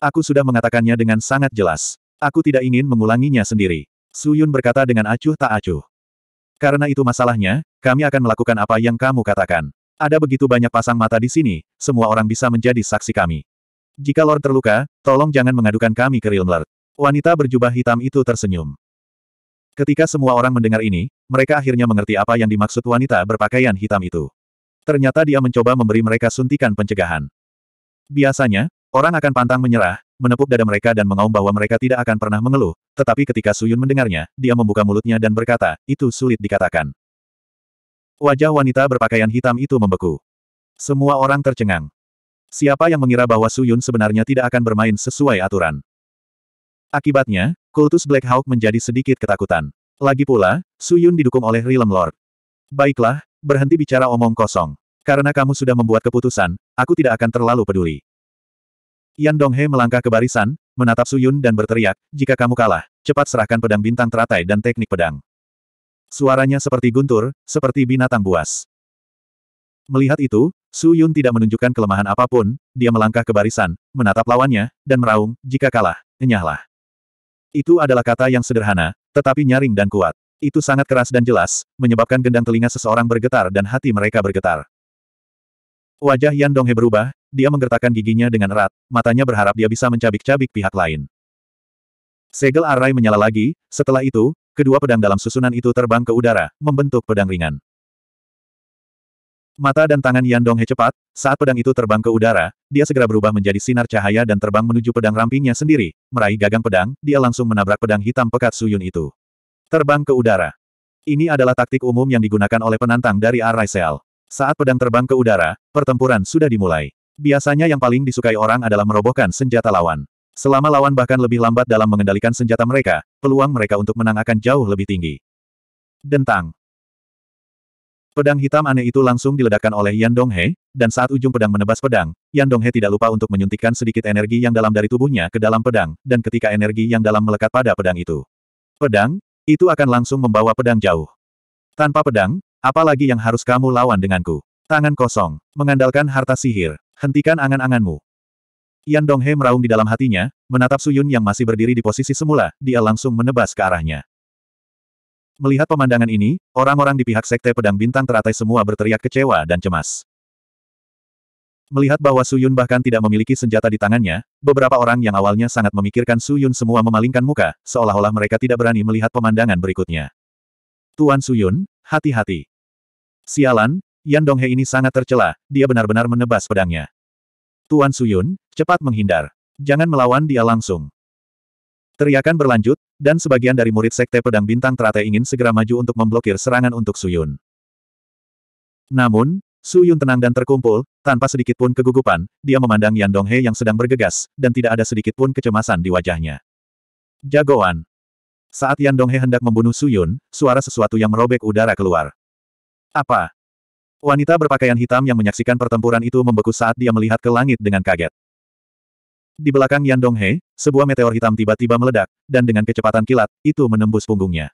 Aku sudah mengatakannya dengan sangat jelas. Aku tidak ingin mengulanginya sendiri. Su Yun berkata dengan acuh tak acuh. Karena itu masalahnya, kami akan melakukan apa yang kamu katakan. Ada begitu banyak pasang mata di sini, semua orang bisa menjadi saksi kami. Jika Lord terluka, tolong jangan mengadukan kami ke Lord. Wanita berjubah hitam itu tersenyum. Ketika semua orang mendengar ini, mereka akhirnya mengerti apa yang dimaksud wanita berpakaian hitam itu. Ternyata dia mencoba memberi mereka suntikan pencegahan. Biasanya, orang akan pantang menyerah, menepuk dada mereka dan mengaum bahwa mereka tidak akan pernah mengeluh, tetapi ketika Suyun mendengarnya, dia membuka mulutnya dan berkata, itu sulit dikatakan. Wajah wanita berpakaian hitam itu membeku. Semua orang tercengang. Siapa yang mengira bahwa Suyun sebenarnya tidak akan bermain sesuai aturan? Akibatnya, kultus Black Hawk menjadi sedikit ketakutan. Lagi pula, Suyun didukung oleh Realm Lord. Baiklah, berhenti bicara omong kosong. Karena kamu sudah membuat keputusan, aku tidak akan terlalu peduli. Yan Donghe melangkah ke barisan, menatap Su Yun dan berteriak, jika kamu kalah, cepat serahkan pedang bintang teratai dan teknik pedang. Suaranya seperti guntur, seperti binatang buas. Melihat itu, Su Yun tidak menunjukkan kelemahan apapun, dia melangkah ke barisan, menatap lawannya, dan meraung, jika kalah, enyahlah. Itu adalah kata yang sederhana, tetapi nyaring dan kuat. Itu sangat keras dan jelas, menyebabkan gendang telinga seseorang bergetar dan hati mereka bergetar. Wajah Yan Donghe berubah, dia menggertakkan giginya dengan erat, matanya berharap dia bisa mencabik-cabik pihak lain. Segel arai menyala lagi, setelah itu, kedua pedang dalam susunan itu terbang ke udara, membentuk pedang ringan. Mata dan tangan Yandong Donghe cepat, saat pedang itu terbang ke udara, dia segera berubah menjadi sinar cahaya dan terbang menuju pedang rampingnya sendiri. Meraih gagang pedang, dia langsung menabrak pedang hitam pekat Suyun itu. Terbang ke udara. Ini adalah taktik umum yang digunakan oleh penantang dari Arai Seal. Saat pedang terbang ke udara, pertempuran sudah dimulai. Biasanya yang paling disukai orang adalah merobohkan senjata lawan. Selama lawan bahkan lebih lambat dalam mengendalikan senjata mereka, peluang mereka untuk menang akan jauh lebih tinggi. Dentang. Pedang hitam aneh itu langsung diledakkan oleh Yan Donghe, dan saat ujung pedang menebas pedang, Yan Donghe tidak lupa untuk menyuntikkan sedikit energi yang dalam dari tubuhnya ke dalam pedang, dan ketika energi yang dalam melekat pada pedang itu. Pedang, itu akan langsung membawa pedang jauh. Tanpa pedang, apalagi yang harus kamu lawan denganku? Tangan kosong, mengandalkan harta sihir, hentikan angan-anganmu. Yan Donghe meraung di dalam hatinya, menatap Suyun yang masih berdiri di posisi semula, dia langsung menebas ke arahnya. Melihat pemandangan ini, orang-orang di pihak Sekte Pedang Bintang teratai semua berteriak kecewa dan cemas. Melihat bahwa Suyun bahkan tidak memiliki senjata di tangannya, beberapa orang yang awalnya sangat memikirkan Suyun semua memalingkan muka, seolah-olah mereka tidak berani melihat pemandangan berikutnya. Tuan Suyun, hati-hati. Sialan, Yan Donghe ini sangat tercela, dia benar-benar menebas pedangnya. Tuan Suyun, cepat menghindar. Jangan melawan dia langsung. Teriakan berlanjut, dan sebagian dari murid Sekte Pedang Bintang Teratai ingin segera maju untuk memblokir serangan untuk Suyun. Namun, Suyun tenang dan terkumpul, tanpa sedikit pun kegugupan, dia memandang Yan Donghe yang sedang bergegas, dan tidak ada sedikit pun kecemasan di wajahnya. Jagoan! Saat Yan Donghe hendak membunuh Suyun, suara sesuatu yang merobek udara keluar. Apa? Wanita berpakaian hitam yang menyaksikan pertempuran itu membeku saat dia melihat ke langit dengan kaget. Di belakang Yan Donghe, sebuah meteor hitam tiba-tiba meledak, dan dengan kecepatan kilat, itu menembus punggungnya.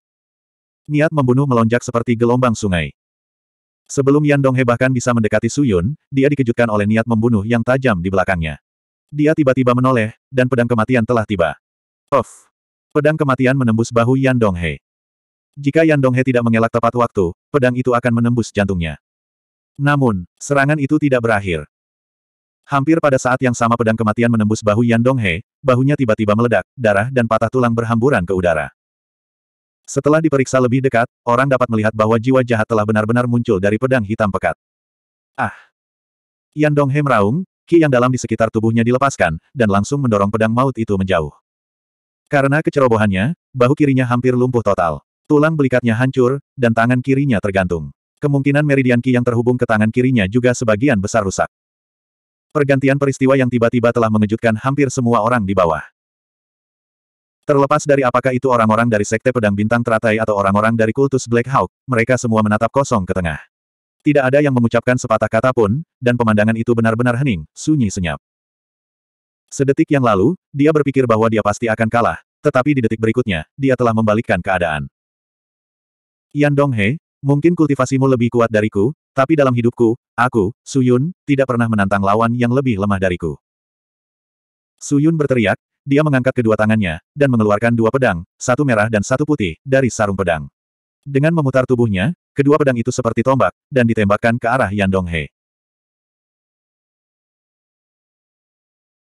Niat membunuh melonjak seperti gelombang sungai. Sebelum Yan Donghe bahkan bisa mendekati Yun, dia dikejutkan oleh niat membunuh yang tajam di belakangnya. Dia tiba-tiba menoleh, dan pedang kematian telah tiba. Oh, Pedang kematian menembus bahu Yan Donghe. Jika Yan Donghe tidak mengelak tepat waktu, pedang itu akan menembus jantungnya. Namun, serangan itu tidak berakhir. Hampir pada saat yang sama pedang kematian menembus bahu Yan Donghe, bahunya tiba-tiba meledak, darah dan patah tulang berhamburan ke udara. Setelah diperiksa lebih dekat, orang dapat melihat bahwa jiwa jahat telah benar-benar muncul dari pedang hitam pekat. Ah! Yan Donghe meraung, ki yang dalam di sekitar tubuhnya dilepaskan, dan langsung mendorong pedang maut itu menjauh. Karena kecerobohannya, bahu kirinya hampir lumpuh total. Tulang belikatnya hancur, dan tangan kirinya tergantung. Kemungkinan meridian Qi yang terhubung ke tangan kirinya juga sebagian besar rusak. Pergantian peristiwa yang tiba-tiba telah mengejutkan hampir semua orang di bawah. Terlepas dari apakah itu orang-orang dari Sekte Pedang Bintang Teratai atau orang-orang dari kultus Black Hawk, mereka semua menatap kosong ke tengah. Tidak ada yang mengucapkan sepatah kata pun, dan pemandangan itu benar-benar hening, sunyi senyap. Sedetik yang lalu, dia berpikir bahwa dia pasti akan kalah, tetapi di detik berikutnya, dia telah membalikkan keadaan. Yan Donghe, Mungkin kultivasimu lebih kuat dariku, tapi dalam hidupku, aku, Suyun, tidak pernah menantang lawan yang lebih lemah dariku. Suyun berteriak, dia mengangkat kedua tangannya, dan mengeluarkan dua pedang, satu merah dan satu putih, dari sarung pedang. Dengan memutar tubuhnya, kedua pedang itu seperti tombak, dan ditembakkan ke arah Yan Donghe.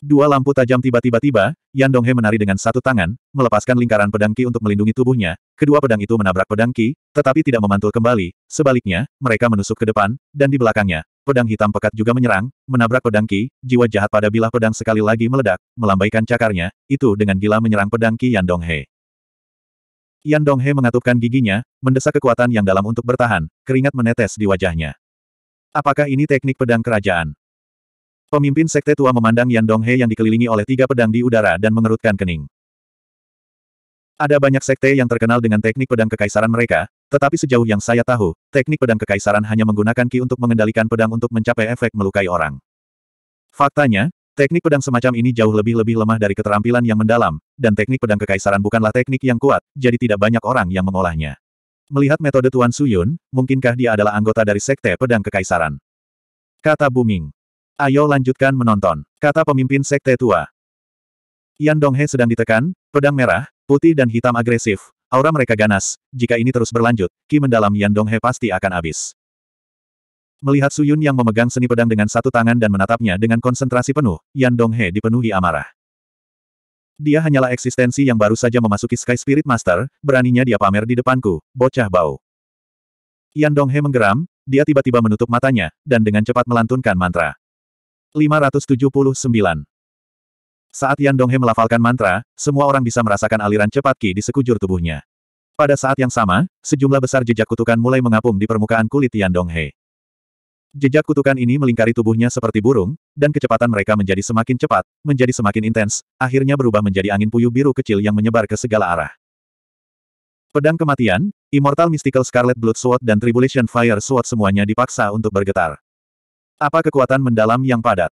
Dua lampu tajam tiba-tiba-tiba, Yan Donghe menari dengan satu tangan, melepaskan lingkaran pedangki untuk melindungi tubuhnya, kedua pedang itu menabrak pedangki, tetapi tidak memantul kembali, sebaliknya, mereka menusuk ke depan, dan di belakangnya, pedang hitam pekat juga menyerang, menabrak pedangki. jiwa jahat pada bilah pedang sekali lagi meledak, melambaikan cakarnya, itu dengan gila menyerang pedangki Qi Yan Donghe. Yan Donghe mengatupkan giginya, mendesak kekuatan yang dalam untuk bertahan, keringat menetes di wajahnya. Apakah ini teknik pedang kerajaan? Pemimpin sekte tua memandang Yan Donghe yang dikelilingi oleh tiga pedang di udara dan mengerutkan kening. Ada banyak sekte yang terkenal dengan teknik pedang kekaisaran mereka, tetapi sejauh yang saya tahu, teknik pedang kekaisaran hanya menggunakan ki untuk mengendalikan pedang untuk mencapai efek melukai orang. Faktanya, teknik pedang semacam ini jauh lebih-lebih lemah dari keterampilan yang mendalam, dan teknik pedang kekaisaran bukanlah teknik yang kuat, jadi tidak banyak orang yang mengolahnya. Melihat metode Tuan Suyun, mungkinkah dia adalah anggota dari sekte pedang kekaisaran? Kata Buming. Ayo lanjutkan menonton, kata pemimpin sekte tua. Yan Donghe sedang ditekan, pedang merah, putih dan hitam agresif. Aura mereka ganas, jika ini terus berlanjut, ki mendalam Yan Donghe pasti akan habis. Melihat Suyun yang memegang seni pedang dengan satu tangan dan menatapnya dengan konsentrasi penuh, Yan Donghe dipenuhi amarah. Dia hanyalah eksistensi yang baru saja memasuki Sky Spirit Master, beraninya dia pamer di depanku, bocah bau. Yan Donghe menggeram, dia tiba-tiba menutup matanya, dan dengan cepat melantunkan mantra. 579. Saat Yan Donghe melafalkan mantra, semua orang bisa merasakan aliran cepat ki di sekujur tubuhnya. Pada saat yang sama, sejumlah besar jejak kutukan mulai mengapung di permukaan kulit Yan Donghe. Jejak kutukan ini melingkari tubuhnya seperti burung, dan kecepatan mereka menjadi semakin cepat, menjadi semakin intens, akhirnya berubah menjadi angin puyuh biru kecil yang menyebar ke segala arah. Pedang kematian, Immortal Mystical Scarlet Blood Sword dan Tribulation Fire Sword semuanya dipaksa untuk bergetar. Apa kekuatan mendalam yang padat?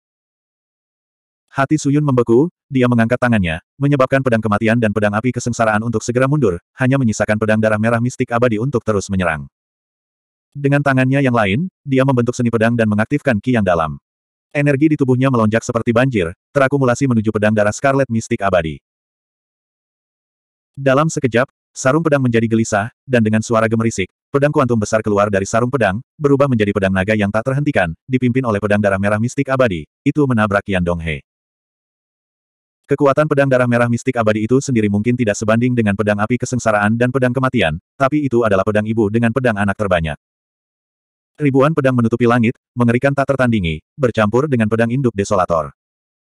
Hati Suyun membeku, dia mengangkat tangannya, menyebabkan pedang kematian dan pedang api kesengsaraan untuk segera mundur, hanya menyisakan pedang darah merah mistik abadi untuk terus menyerang. Dengan tangannya yang lain, dia membentuk seni pedang dan mengaktifkan ki yang dalam. Energi di tubuhnya melonjak seperti banjir, terakumulasi menuju pedang darah Scarlet mistik abadi. Dalam sekejap, Sarung pedang menjadi gelisah, dan dengan suara gemerisik, pedang kuantum besar keluar dari sarung pedang, berubah menjadi pedang naga yang tak terhentikan, dipimpin oleh pedang darah merah mistik abadi, itu menabrak Yan Donghe. Kekuatan pedang darah merah mistik abadi itu sendiri mungkin tidak sebanding dengan pedang api kesengsaraan dan pedang kematian, tapi itu adalah pedang ibu dengan pedang anak terbanyak. Ribuan pedang menutupi langit, mengerikan tak tertandingi, bercampur dengan pedang induk desolator.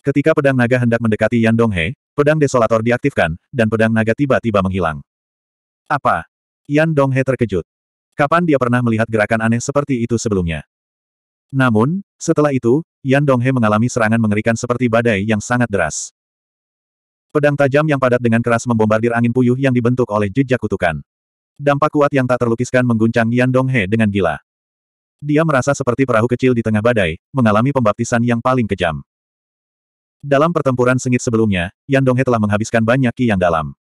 Ketika pedang naga hendak mendekati Yan Donghe, pedang desolator diaktifkan, dan pedang naga tiba-tiba menghilang. Apa? Yan Donghe terkejut. Kapan dia pernah melihat gerakan aneh seperti itu sebelumnya? Namun, setelah itu, Yan Donghe mengalami serangan mengerikan seperti badai yang sangat deras. Pedang tajam yang padat dengan keras membombardir angin puyuh yang dibentuk oleh jejak kutukan. Dampak kuat yang tak terlukiskan mengguncang Yan Donghe dengan gila. Dia merasa seperti perahu kecil di tengah badai, mengalami pembaptisan yang paling kejam. Dalam pertempuran sengit sebelumnya, Yan Donghe telah menghabiskan banyak ki yang dalam.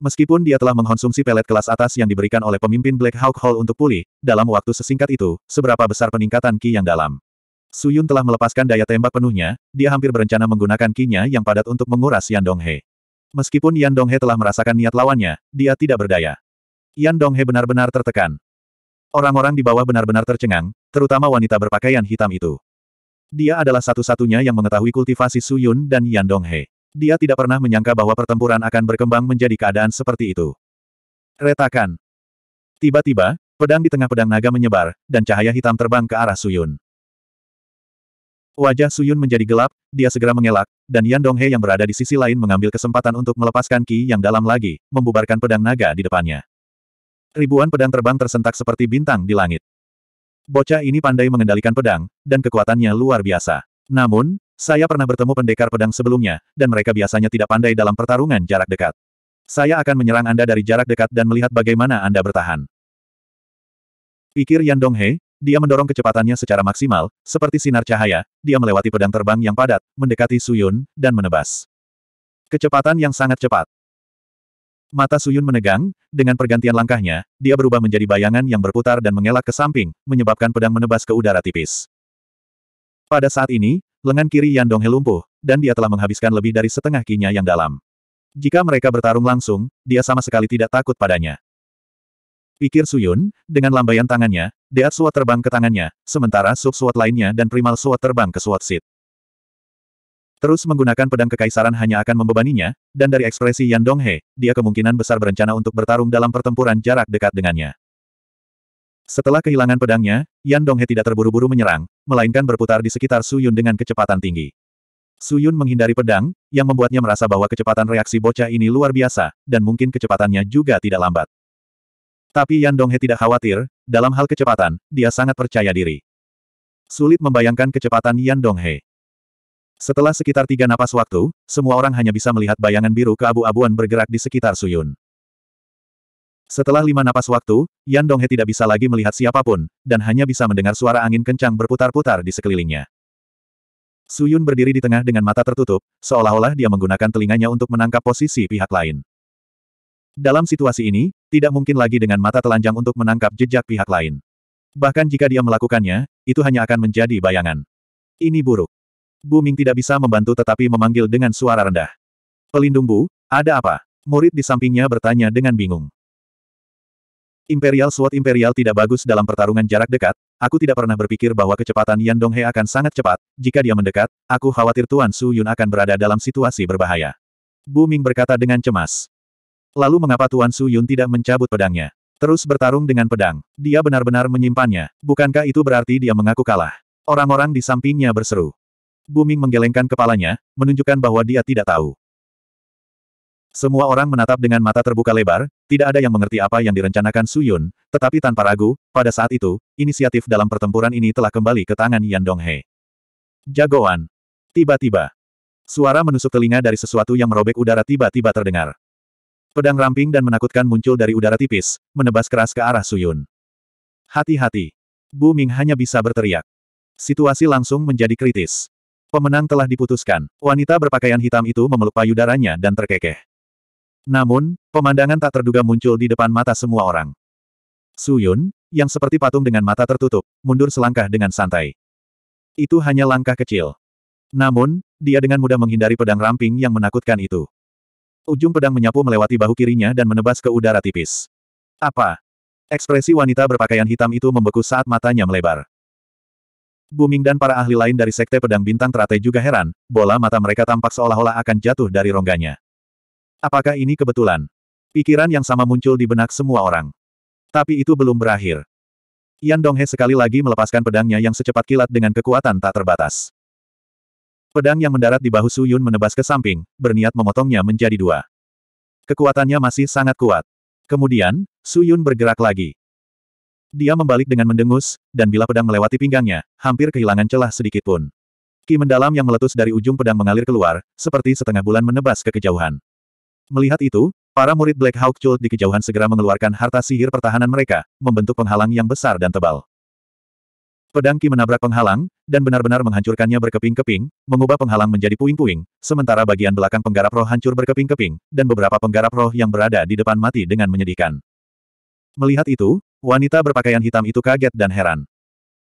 Meskipun dia telah mengkonsumsi pelet kelas atas yang diberikan oleh pemimpin Black Hawk Hall untuk pulih, dalam waktu sesingkat itu, seberapa besar peningkatan Ki yang dalam. Suyun telah melepaskan daya tembak penuhnya, dia hampir berencana menggunakan Ki-nya yang padat untuk menguras Yan Donghe. Meskipun Yan Donghe telah merasakan niat lawannya, dia tidak berdaya. Yan Donghe benar-benar tertekan. Orang-orang di bawah benar-benar tercengang, terutama wanita berpakaian hitam itu. Dia adalah satu-satunya yang mengetahui kultivasi Suyun dan Yan Donghe. Dia tidak pernah menyangka bahwa pertempuran akan berkembang menjadi keadaan seperti itu. Retakan. Tiba-tiba, pedang di tengah pedang naga menyebar, dan cahaya hitam terbang ke arah Suyun. Wajah Suyun menjadi gelap, dia segera mengelak, dan Yan Donghe yang berada di sisi lain mengambil kesempatan untuk melepaskan Ki yang dalam lagi, membubarkan pedang naga di depannya. Ribuan pedang terbang tersentak seperti bintang di langit. Bocah ini pandai mengendalikan pedang, dan kekuatannya luar biasa. Namun, saya pernah bertemu pendekar pedang sebelumnya, dan mereka biasanya tidak pandai dalam pertarungan jarak dekat. Saya akan menyerang Anda dari jarak dekat dan melihat bagaimana Anda bertahan. Pikir Yan Donghe, dia mendorong kecepatannya secara maksimal, seperti sinar cahaya, dia melewati pedang terbang yang padat, mendekati Suyun, dan menebas. Kecepatan yang sangat cepat. Mata Suyun menegang, dengan pergantian langkahnya, dia berubah menjadi bayangan yang berputar dan mengelak ke samping, menyebabkan pedang menebas ke udara tipis. Pada saat ini, lengan kiri Yan Donghe lumpuh, dan dia telah menghabiskan lebih dari setengah kinya yang dalam. Jika mereka bertarung langsung, dia sama sekali tidak takut padanya. Pikir Suyun, dengan lambaian tangannya, Deat Suat terbang ke tangannya, sementara sub Suat lainnya dan Primal Suat terbang ke Suat Sit. Terus menggunakan pedang kekaisaran hanya akan membebaninya, dan dari ekspresi Yan Donghe, dia kemungkinan besar berencana untuk bertarung dalam pertempuran jarak dekat dengannya. Setelah kehilangan pedangnya, Yan Donghe tidak terburu-buru menyerang, melainkan berputar di sekitar Su Yun dengan kecepatan tinggi. Su Yun menghindari pedang, yang membuatnya merasa bahwa kecepatan reaksi bocah ini luar biasa, dan mungkin kecepatannya juga tidak lambat. Tapi Yan Donghe tidak khawatir, dalam hal kecepatan, dia sangat percaya diri. Sulit membayangkan kecepatan Yan Donghe. Setelah sekitar tiga napas waktu, semua orang hanya bisa melihat bayangan biru keabu-abuan bergerak di sekitar Suyun. Setelah lima napas waktu, Yan Donghe tidak bisa lagi melihat siapapun, dan hanya bisa mendengar suara angin kencang berputar-putar di sekelilingnya. Suyun berdiri di tengah dengan mata tertutup, seolah-olah dia menggunakan telinganya untuk menangkap posisi pihak lain. Dalam situasi ini, tidak mungkin lagi dengan mata telanjang untuk menangkap jejak pihak lain. Bahkan jika dia melakukannya, itu hanya akan menjadi bayangan. Ini buruk. Booming tidak bisa membantu tetapi memanggil dengan suara rendah. Pelindung Bu, ada apa? Murid di sampingnya bertanya dengan bingung. Imperial Sword Imperial tidak bagus dalam pertarungan jarak dekat, aku tidak pernah berpikir bahwa kecepatan Yan Donghe akan sangat cepat, jika dia mendekat, aku khawatir Tuan Su Yun akan berada dalam situasi berbahaya. Bu Ming berkata dengan cemas. Lalu mengapa Tuan Su Yun tidak mencabut pedangnya? Terus bertarung dengan pedang. Dia benar-benar menyimpannya. Bukankah itu berarti dia mengaku kalah? Orang-orang di sampingnya berseru. Bu Ming menggelengkan kepalanya, menunjukkan bahwa dia tidak tahu. Semua orang menatap dengan mata terbuka lebar, tidak ada yang mengerti apa yang direncanakan Su Yun. tetapi tanpa ragu, pada saat itu, inisiatif dalam pertempuran ini telah kembali ke tangan Yan Donghe. Jagoan. Tiba-tiba. Suara menusuk telinga dari sesuatu yang merobek udara tiba-tiba terdengar. Pedang ramping dan menakutkan muncul dari udara tipis, menebas keras ke arah Su Yun. Hati-hati. Bu Ming hanya bisa berteriak. Situasi langsung menjadi kritis. Pemenang telah diputuskan. Wanita berpakaian hitam itu memeluk payudaranya dan terkekeh. Namun, pemandangan tak terduga muncul di depan mata semua orang. Su Yun, yang seperti patung dengan mata tertutup, mundur selangkah dengan santai. Itu hanya langkah kecil. Namun, dia dengan mudah menghindari pedang ramping yang menakutkan itu. Ujung pedang menyapu melewati bahu kirinya dan menebas ke udara tipis. Apa? Ekspresi wanita berpakaian hitam itu membeku saat matanya melebar. Buming dan para ahli lain dari Sekte Pedang Bintang Teratai juga heran, bola mata mereka tampak seolah-olah akan jatuh dari rongganya. Apakah ini kebetulan? Pikiran yang sama muncul di benak semua orang. Tapi itu belum berakhir. Yan Donghe sekali lagi melepaskan pedangnya yang secepat kilat dengan kekuatan tak terbatas. Pedang yang mendarat di bahu Su Yun menebas ke samping, berniat memotongnya menjadi dua. Kekuatannya masih sangat kuat. Kemudian, Su Yun bergerak lagi. Dia membalik dengan mendengus, dan bila pedang melewati pinggangnya, hampir kehilangan celah sedikit pun. Ki mendalam yang meletus dari ujung pedang mengalir keluar, seperti setengah bulan menebas ke kejauhan. Melihat itu, para murid Black Hawk Chult di kejauhan segera mengeluarkan harta sihir pertahanan mereka, membentuk penghalang yang besar dan tebal. Pedang Ki menabrak penghalang, dan benar-benar menghancurkannya berkeping-keping, mengubah penghalang menjadi puing-puing, sementara bagian belakang penggarap roh hancur berkeping-keping, dan beberapa penggarap roh yang berada di depan mati dengan menyedihkan. Melihat itu, wanita berpakaian hitam itu kaget dan heran.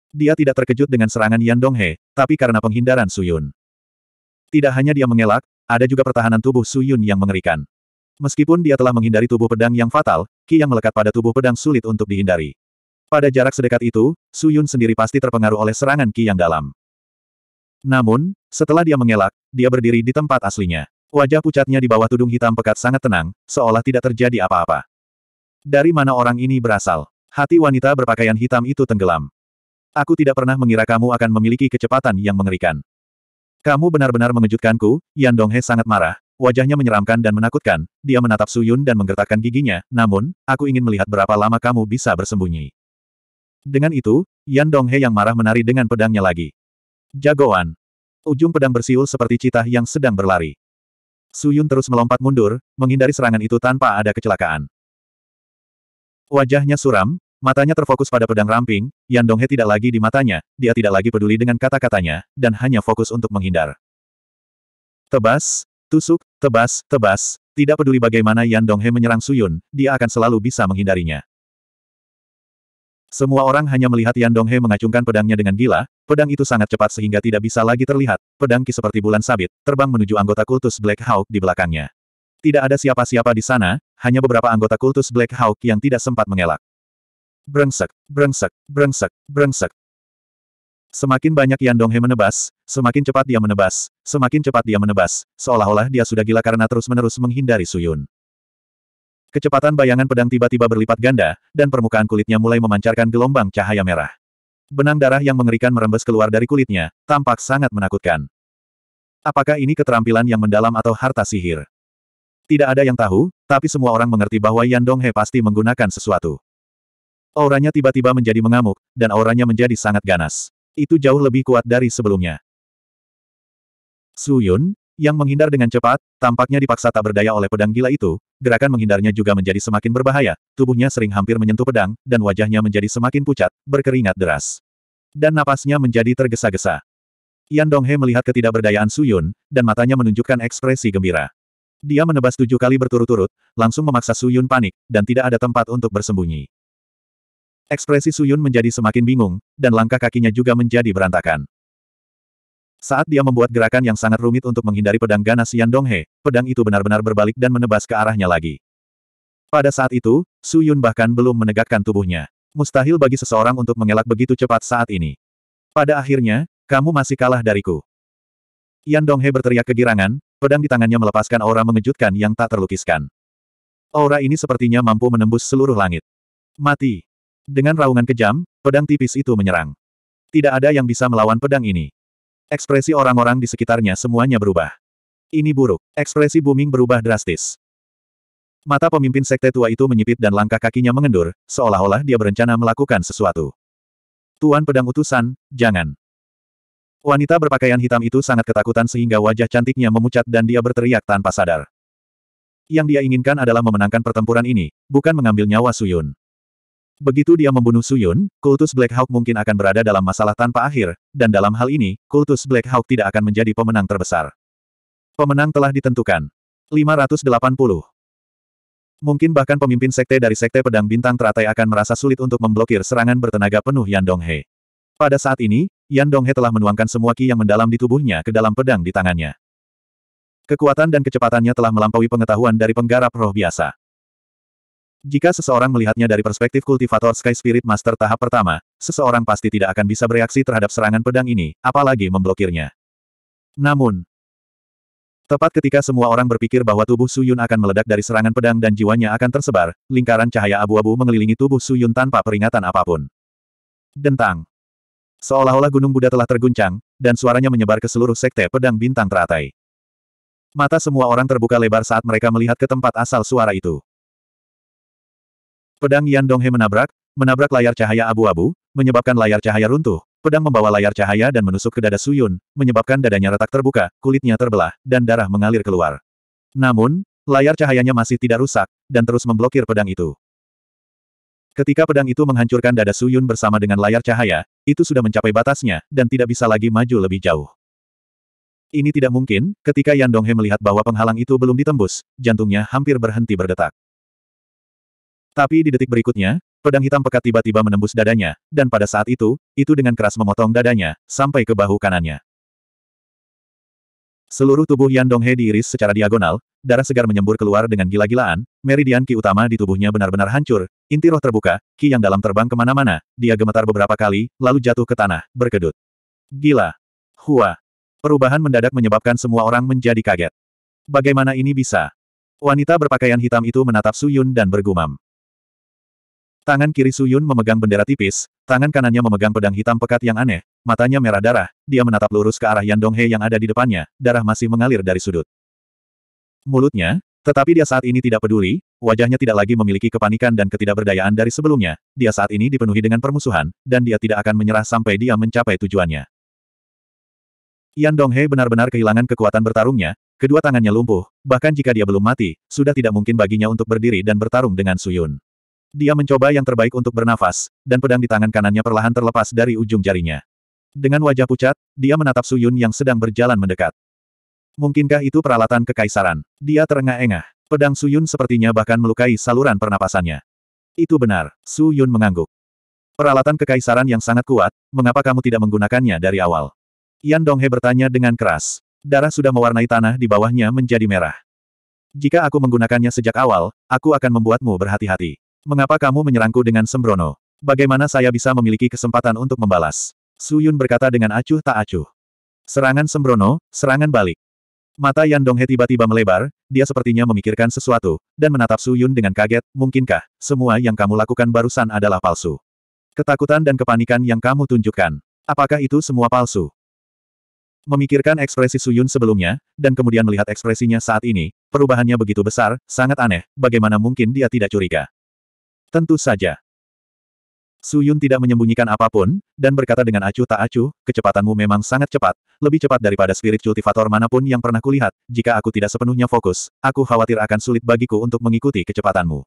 Dia tidak terkejut dengan serangan Yan Donghe, tapi karena penghindaran Suyun. Tidak hanya dia mengelak, ada juga pertahanan tubuh Su Yun yang mengerikan. Meskipun dia telah menghindari tubuh pedang yang fatal, ki yang melekat pada tubuh pedang sulit untuk dihindari. Pada jarak sedekat itu, Su Yun sendiri pasti terpengaruh oleh serangan ki yang dalam. Namun, setelah dia mengelak, dia berdiri di tempat aslinya. Wajah pucatnya di bawah tudung hitam pekat sangat tenang, seolah tidak terjadi apa-apa. Dari mana orang ini berasal? Hati wanita berpakaian hitam itu tenggelam. Aku tidak pernah mengira kamu akan memiliki kecepatan yang mengerikan. Kamu benar-benar mengejutkanku, Yan Donghe sangat marah, wajahnya menyeramkan dan menakutkan, dia menatap Su Yun dan menggertakkan giginya, namun, aku ingin melihat berapa lama kamu bisa bersembunyi. Dengan itu, Yan Donghe yang marah menari dengan pedangnya lagi. Jagoan! Ujung pedang bersiul seperti citah yang sedang berlari. Su Yun terus melompat mundur, menghindari serangan itu tanpa ada kecelakaan. Wajahnya suram, Matanya terfokus pada pedang ramping, Yan Donghe tidak lagi di matanya, dia tidak lagi peduli dengan kata-katanya, dan hanya fokus untuk menghindar. Tebas, tusuk, tebas, tebas, tidak peduli bagaimana Yan Donghe menyerang Suyun, dia akan selalu bisa menghindarinya. Semua orang hanya melihat Yan Donghe mengacungkan pedangnya dengan gila, pedang itu sangat cepat sehingga tidak bisa lagi terlihat, pedang ki seperti bulan sabit, terbang menuju anggota kultus Black Hawk di belakangnya. Tidak ada siapa-siapa di sana, hanya beberapa anggota kultus Black Hawk yang tidak sempat mengelak. Brengsek, brengsek, brengsek, brengsek. Semakin banyak Yan Donghe menebas, semakin cepat dia menebas, semakin cepat dia menebas, seolah-olah dia sudah gila karena terus-menerus menghindari Suyun. Kecepatan bayangan pedang tiba-tiba berlipat ganda, dan permukaan kulitnya mulai memancarkan gelombang cahaya merah. Benang darah yang mengerikan merembes keluar dari kulitnya, tampak sangat menakutkan. Apakah ini keterampilan yang mendalam atau harta sihir? Tidak ada yang tahu, tapi semua orang mengerti bahwa Yan Donghe pasti menggunakan sesuatu. Auranya tiba-tiba menjadi mengamuk, dan auranya menjadi sangat ganas. Itu jauh lebih kuat dari sebelumnya. Su Yun, yang menghindar dengan cepat, tampaknya dipaksa tak berdaya oleh pedang gila itu, gerakan menghindarnya juga menjadi semakin berbahaya, tubuhnya sering hampir menyentuh pedang, dan wajahnya menjadi semakin pucat, berkeringat deras. Dan napasnya menjadi tergesa-gesa. Yan Donghe melihat ketidakberdayaan Su Yun dan matanya menunjukkan ekspresi gembira. Dia menebas tujuh kali berturut-turut, langsung memaksa Su Yun panik, dan tidak ada tempat untuk bersembunyi. Ekspresi Suyun menjadi semakin bingung, dan langkah kakinya juga menjadi berantakan. Saat dia membuat gerakan yang sangat rumit untuk menghindari pedang ganas Yan Donghe, pedang itu benar-benar berbalik dan menebas ke arahnya lagi. Pada saat itu, Suyun bahkan belum menegakkan tubuhnya. Mustahil bagi seseorang untuk mengelak begitu cepat saat ini. Pada akhirnya, kamu masih kalah dariku. Yan Donghe berteriak kegirangan, pedang di tangannya melepaskan aura mengejutkan yang tak terlukiskan. Aura ini sepertinya mampu menembus seluruh langit. Mati. Dengan raungan kejam, pedang tipis itu menyerang. Tidak ada yang bisa melawan pedang ini. Ekspresi orang-orang di sekitarnya semuanya berubah. Ini buruk. Ekspresi booming berubah drastis. Mata pemimpin sekte tua itu menyipit dan langkah kakinya mengendur, seolah-olah dia berencana melakukan sesuatu. Tuan pedang utusan, jangan. Wanita berpakaian hitam itu sangat ketakutan sehingga wajah cantiknya memucat dan dia berteriak tanpa sadar. Yang dia inginkan adalah memenangkan pertempuran ini, bukan mengambil nyawa Suyun. Begitu dia membunuh Suyun, kultus Black Hawk mungkin akan berada dalam masalah tanpa akhir, dan dalam hal ini, kultus Black Hawk tidak akan menjadi pemenang terbesar. Pemenang telah ditentukan. 580. Mungkin bahkan pemimpin sekte dari sekte pedang bintang teratai akan merasa sulit untuk memblokir serangan bertenaga penuh Yan Donghe. Pada saat ini, Yan Donghe telah menuangkan semua ki yang mendalam di tubuhnya ke dalam pedang di tangannya. Kekuatan dan kecepatannya telah melampaui pengetahuan dari penggarap roh biasa. Jika seseorang melihatnya dari perspektif kultivator Sky Spirit Master tahap pertama, seseorang pasti tidak akan bisa bereaksi terhadap serangan pedang ini, apalagi memblokirnya. Namun, tepat ketika semua orang berpikir bahwa tubuh Suyun akan meledak dari serangan pedang dan jiwanya akan tersebar, lingkaran cahaya abu-abu mengelilingi tubuh Suyun tanpa peringatan apapun. Dentang. Seolah-olah gunung Buddha telah terguncang, dan suaranya menyebar ke seluruh sekte pedang bintang teratai. Mata semua orang terbuka lebar saat mereka melihat ke tempat asal suara itu. Pedang Yan Donghe menabrak, menabrak layar cahaya abu-abu, menyebabkan layar cahaya runtuh. Pedang membawa layar cahaya dan menusuk ke dada Suyun, menyebabkan dadanya retak terbuka, kulitnya terbelah, dan darah mengalir keluar. Namun, layar cahayanya masih tidak rusak, dan terus memblokir pedang itu. Ketika pedang itu menghancurkan dada Suyun bersama dengan layar cahaya, itu sudah mencapai batasnya, dan tidak bisa lagi maju lebih jauh. Ini tidak mungkin, ketika Yan Donghe melihat bahwa penghalang itu belum ditembus, jantungnya hampir berhenti berdetak. Tapi di detik berikutnya, pedang hitam pekat tiba-tiba menembus dadanya, dan pada saat itu, itu dengan keras memotong dadanya, sampai ke bahu kanannya. Seluruh tubuh Yan Donghe diiris secara diagonal, darah segar menyembur keluar dengan gila-gilaan, meridian ki utama di tubuhnya benar-benar hancur, inti roh terbuka, ki yang dalam terbang kemana-mana, dia gemetar beberapa kali, lalu jatuh ke tanah, berkedut. Gila! Hua! Perubahan mendadak menyebabkan semua orang menjadi kaget. Bagaimana ini bisa? Wanita berpakaian hitam itu menatap Suyun dan bergumam. Tangan kiri Suyun memegang bendera tipis, tangan kanannya memegang pedang hitam pekat yang aneh, matanya merah darah, dia menatap lurus ke arah Yan Donghe yang ada di depannya, darah masih mengalir dari sudut. Mulutnya, tetapi dia saat ini tidak peduli, wajahnya tidak lagi memiliki kepanikan dan ketidakberdayaan dari sebelumnya, dia saat ini dipenuhi dengan permusuhan, dan dia tidak akan menyerah sampai dia mencapai tujuannya. Yan Donghe benar-benar kehilangan kekuatan bertarungnya, kedua tangannya lumpuh, bahkan jika dia belum mati, sudah tidak mungkin baginya untuk berdiri dan bertarung dengan Suyun. Dia mencoba yang terbaik untuk bernafas, dan pedang di tangan kanannya perlahan terlepas dari ujung jarinya. Dengan wajah pucat, dia menatap Suyun yang sedang berjalan mendekat. Mungkinkah itu peralatan kekaisaran? Dia terengah-engah. Pedang Suyun sepertinya bahkan melukai saluran pernapasannya. Itu benar, Suyun mengangguk. Peralatan kekaisaran yang sangat kuat, mengapa kamu tidak menggunakannya dari awal? Yan Donghe bertanya dengan keras. Darah sudah mewarnai tanah di bawahnya menjadi merah. Jika aku menggunakannya sejak awal, aku akan membuatmu berhati-hati. Mengapa kamu menyerangku dengan sembrono? Bagaimana saya bisa memiliki kesempatan untuk membalas? Su Yun berkata dengan acuh tak acuh. Serangan sembrono, serangan balik. Mata Yan Donghe tiba-tiba melebar, dia sepertinya memikirkan sesuatu, dan menatap Su Yun dengan kaget, mungkinkah, semua yang kamu lakukan barusan adalah palsu? Ketakutan dan kepanikan yang kamu tunjukkan. Apakah itu semua palsu? Memikirkan ekspresi Su Yun sebelumnya, dan kemudian melihat ekspresinya saat ini, perubahannya begitu besar, sangat aneh, bagaimana mungkin dia tidak curiga. Tentu saja. Su Yun tidak menyembunyikan apapun, dan berkata dengan acuh tak acuh, kecepatanmu memang sangat cepat, lebih cepat daripada spirit cultivator manapun yang pernah kulihat, jika aku tidak sepenuhnya fokus, aku khawatir akan sulit bagiku untuk mengikuti kecepatanmu.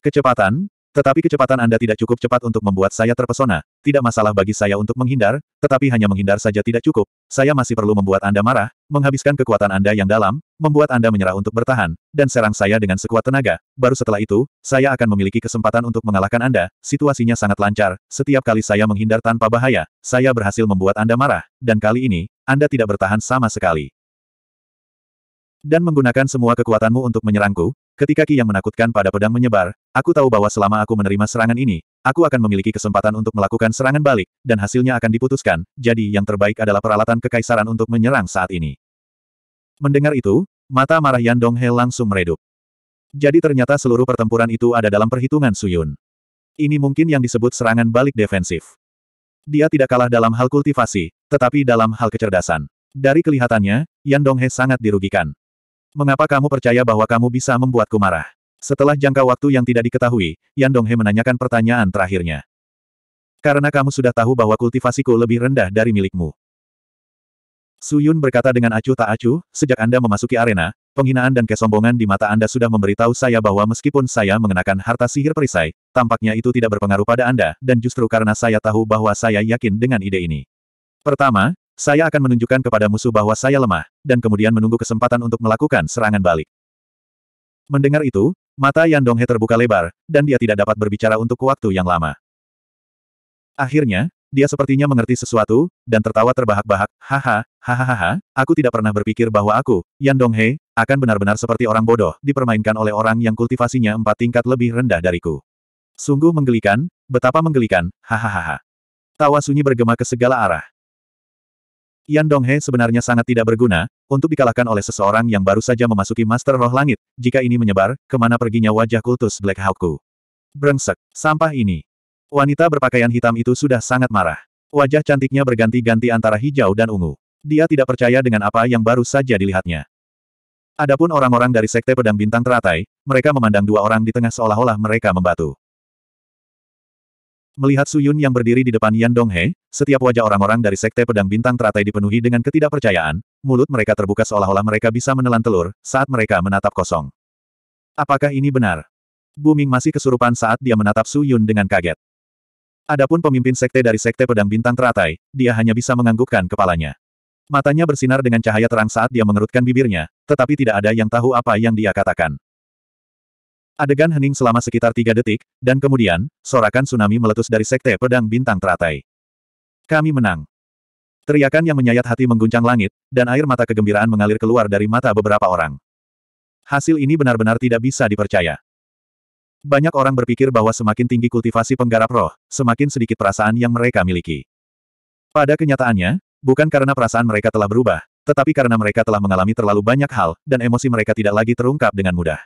Kecepatan, tetapi kecepatan Anda tidak cukup cepat untuk membuat saya terpesona, tidak masalah bagi saya untuk menghindar, tetapi hanya menghindar saja tidak cukup, saya masih perlu membuat Anda marah, menghabiskan kekuatan Anda yang dalam, membuat Anda menyerah untuk bertahan, dan serang saya dengan sekuat tenaga, baru setelah itu, saya akan memiliki kesempatan untuk mengalahkan Anda, situasinya sangat lancar, setiap kali saya menghindar tanpa bahaya, saya berhasil membuat Anda marah, dan kali ini, Anda tidak bertahan sama sekali dan menggunakan semua kekuatanmu untuk menyerangku, ketika Ki yang menakutkan pada pedang menyebar, aku tahu bahwa selama aku menerima serangan ini, aku akan memiliki kesempatan untuk melakukan serangan balik, dan hasilnya akan diputuskan, jadi yang terbaik adalah peralatan kekaisaran untuk menyerang saat ini. Mendengar itu, mata marah Yan Donghe langsung meredup. Jadi ternyata seluruh pertempuran itu ada dalam perhitungan Suyun. Ini mungkin yang disebut serangan balik defensif. Dia tidak kalah dalam hal kultivasi, tetapi dalam hal kecerdasan. Dari kelihatannya, Yan Donghe sangat dirugikan. Mengapa kamu percaya bahwa kamu bisa membuatku marah? Setelah jangka waktu yang tidak diketahui, Yan Donghe menanyakan pertanyaan terakhirnya. Karena kamu sudah tahu bahwa kultivasiku lebih rendah dari milikmu. Suyun berkata dengan acuh tak acuh, sejak Anda memasuki arena, penghinaan dan kesombongan di mata Anda sudah memberitahu saya bahwa meskipun saya mengenakan harta sihir perisai, tampaknya itu tidak berpengaruh pada Anda, dan justru karena saya tahu bahwa saya yakin dengan ide ini. Pertama, saya akan menunjukkan kepada musuh bahwa saya lemah, dan kemudian menunggu kesempatan untuk melakukan serangan balik. Mendengar itu, mata Yan Donghe terbuka lebar, dan dia tidak dapat berbicara untuk waktu yang lama. Akhirnya, dia sepertinya mengerti sesuatu, dan tertawa terbahak-bahak, haha, hahaha, aku tidak pernah berpikir bahwa aku, Yan Donghe, akan benar-benar seperti orang bodoh, dipermainkan oleh orang yang kultivasinya empat tingkat lebih rendah dariku. Sungguh menggelikan, betapa menggelikan, hahaha. Tawa sunyi bergema ke segala arah. Yan Donghe sebenarnya sangat tidak berguna, untuk dikalahkan oleh seseorang yang baru saja memasuki Master Roh Langit, jika ini menyebar, kemana perginya wajah kultus Black Hawkku. Brengsek, sampah ini. Wanita berpakaian hitam itu sudah sangat marah. Wajah cantiknya berganti-ganti antara hijau dan ungu. Dia tidak percaya dengan apa yang baru saja dilihatnya. Adapun orang-orang dari Sekte Pedang Bintang Teratai, mereka memandang dua orang di tengah seolah-olah mereka membatu. Melihat Su Yun yang berdiri di depan Yan Donghe, setiap wajah orang-orang dari Sekte Pedang Bintang Teratai dipenuhi dengan ketidakpercayaan, mulut mereka terbuka seolah-olah mereka bisa menelan telur, saat mereka menatap kosong. Apakah ini benar? Buming masih kesurupan saat dia menatap Su Yun dengan kaget. Adapun pemimpin Sekte dari Sekte Pedang Bintang Teratai, dia hanya bisa menganggukkan kepalanya. Matanya bersinar dengan cahaya terang saat dia mengerutkan bibirnya, tetapi tidak ada yang tahu apa yang dia katakan. Adegan hening selama sekitar tiga detik, dan kemudian, sorakan tsunami meletus dari sekte pedang bintang teratai. Kami menang. Teriakan yang menyayat hati mengguncang langit, dan air mata kegembiraan mengalir keluar dari mata beberapa orang. Hasil ini benar-benar tidak bisa dipercaya. Banyak orang berpikir bahwa semakin tinggi kultivasi penggarap roh, semakin sedikit perasaan yang mereka miliki. Pada kenyataannya, bukan karena perasaan mereka telah berubah, tetapi karena mereka telah mengalami terlalu banyak hal, dan emosi mereka tidak lagi terungkap dengan mudah.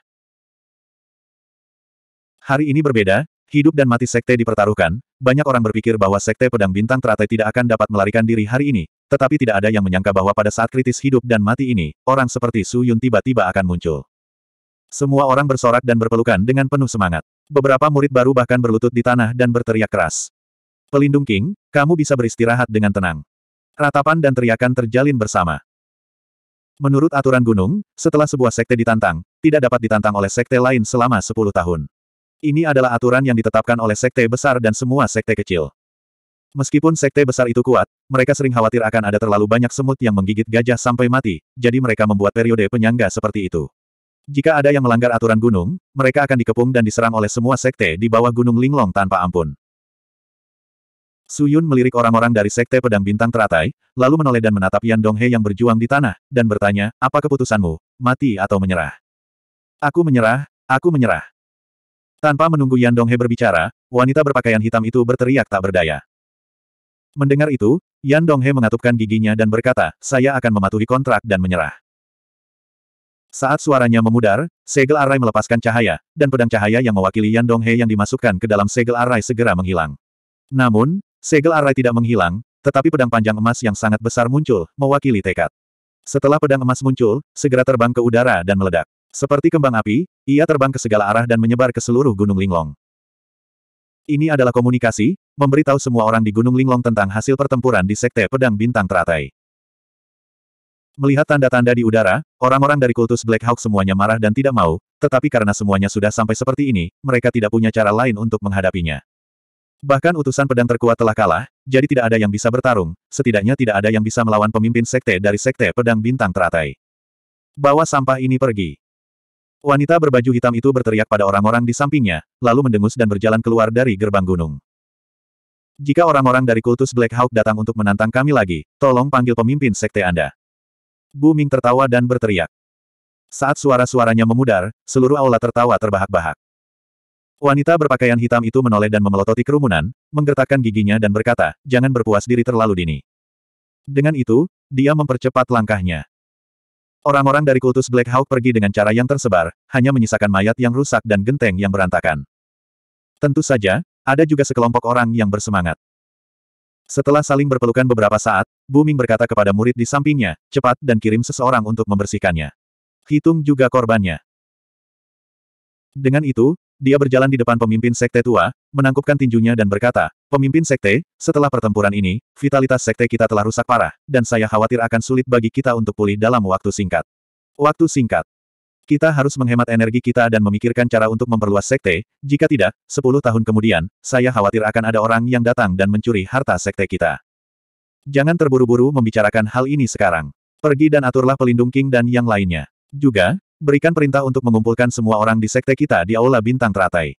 Hari ini berbeda, hidup dan mati sekte dipertaruhkan, banyak orang berpikir bahwa sekte pedang bintang teratai tidak akan dapat melarikan diri hari ini, tetapi tidak ada yang menyangka bahwa pada saat kritis hidup dan mati ini, orang seperti Su Yun tiba-tiba akan muncul. Semua orang bersorak dan berpelukan dengan penuh semangat. Beberapa murid baru bahkan berlutut di tanah dan berteriak keras. Pelindung King, kamu bisa beristirahat dengan tenang. Ratapan dan teriakan terjalin bersama. Menurut aturan gunung, setelah sebuah sekte ditantang, tidak dapat ditantang oleh sekte lain selama 10 tahun. Ini adalah aturan yang ditetapkan oleh sekte besar dan semua sekte kecil. Meskipun sekte besar itu kuat, mereka sering khawatir akan ada terlalu banyak semut yang menggigit gajah sampai mati, jadi mereka membuat periode penyangga seperti itu. Jika ada yang melanggar aturan gunung, mereka akan dikepung dan diserang oleh semua sekte di bawah Gunung Linglong tanpa ampun. Suyun melirik orang-orang dari sekte pedang bintang teratai, lalu menoleh dan menatap Yan Donghe yang berjuang di tanah, dan bertanya, apa keputusanmu, mati atau menyerah? Aku menyerah, aku menyerah. Tanpa menunggu Yan Donghe berbicara, wanita berpakaian hitam itu berteriak tak berdaya. Mendengar itu, Yan Donghe mengatupkan giginya dan berkata, saya akan mematuhi kontrak dan menyerah. Saat suaranya memudar, segel arai melepaskan cahaya, dan pedang cahaya yang mewakili Yan Donghe yang dimasukkan ke dalam segel arai segera menghilang. Namun, segel arai tidak menghilang, tetapi pedang panjang emas yang sangat besar muncul, mewakili tekad. Setelah pedang emas muncul, segera terbang ke udara dan meledak. Seperti kembang api, ia terbang ke segala arah dan menyebar ke seluruh Gunung Linglong. Ini adalah komunikasi, memberitahu semua orang di Gunung Linglong tentang hasil pertempuran di Sekte Pedang Bintang Teratai. Melihat tanda-tanda di udara, orang-orang dari kultus Black Hawk semuanya marah dan tidak mau, tetapi karena semuanya sudah sampai seperti ini, mereka tidak punya cara lain untuk menghadapinya. Bahkan utusan pedang terkuat telah kalah, jadi tidak ada yang bisa bertarung, setidaknya tidak ada yang bisa melawan pemimpin sekte dari Sekte Pedang Bintang Teratai. Bawa sampah ini pergi. Wanita berbaju hitam itu berteriak pada orang-orang di sampingnya, lalu mendengus dan berjalan keluar dari gerbang gunung. Jika orang-orang dari kultus Black Hawk datang untuk menantang kami lagi, tolong panggil pemimpin sekte Anda. Bu Ming tertawa dan berteriak. Saat suara-suaranya memudar, seluruh aula tertawa terbahak-bahak. Wanita berpakaian hitam itu menoleh dan memelototi kerumunan, menggertakkan giginya dan berkata, jangan berpuas diri terlalu dini. Dengan itu, dia mempercepat langkahnya. Orang-orang dari kultus Black Hawk pergi dengan cara yang tersebar, hanya menyisakan mayat yang rusak dan genteng yang berantakan. Tentu saja, ada juga sekelompok orang yang bersemangat. Setelah saling berpelukan beberapa saat, Booming berkata kepada murid di sampingnya, cepat dan kirim seseorang untuk membersihkannya. Hitung juga korbannya. Dengan itu, dia berjalan di depan pemimpin sekte tua, menangkupkan tinjunya dan berkata, Pemimpin sekte, setelah pertempuran ini, vitalitas sekte kita telah rusak parah, dan saya khawatir akan sulit bagi kita untuk pulih dalam waktu singkat. Waktu singkat. Kita harus menghemat energi kita dan memikirkan cara untuk memperluas sekte, jika tidak, 10 tahun kemudian, saya khawatir akan ada orang yang datang dan mencuri harta sekte kita. Jangan terburu-buru membicarakan hal ini sekarang. Pergi dan aturlah pelindung King dan yang lainnya. Juga, berikan perintah untuk mengumpulkan semua orang di sekte kita di Aula Bintang Teratai.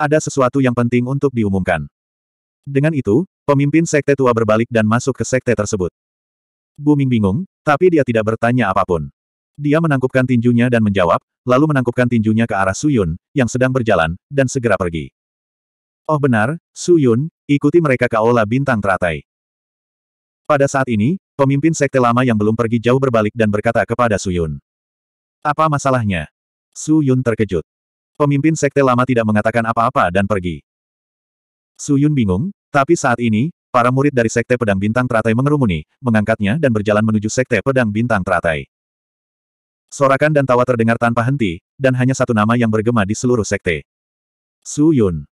Ada sesuatu yang penting untuk diumumkan. Dengan itu, pemimpin sekte tua berbalik dan masuk ke sekte tersebut. Buming bingung, tapi dia tidak bertanya apapun. Dia menangkupkan tinjunya dan menjawab, lalu menangkupkan tinjunya ke arah Suyun, yang sedang berjalan, dan segera pergi. Oh benar, Suyun, ikuti mereka ke Aula Bintang Teratai. Pada saat ini, pemimpin sekte lama yang belum pergi jauh berbalik dan berkata kepada Suyun. Apa masalahnya? Su Yun terkejut. Pemimpin sekte lama tidak mengatakan apa-apa dan pergi. Su Yun bingung, tapi saat ini, para murid dari sekte pedang bintang teratai mengerumuni, mengangkatnya dan berjalan menuju sekte pedang bintang teratai. Sorakan dan tawa terdengar tanpa henti, dan hanya satu nama yang bergema di seluruh sekte. Su Yun.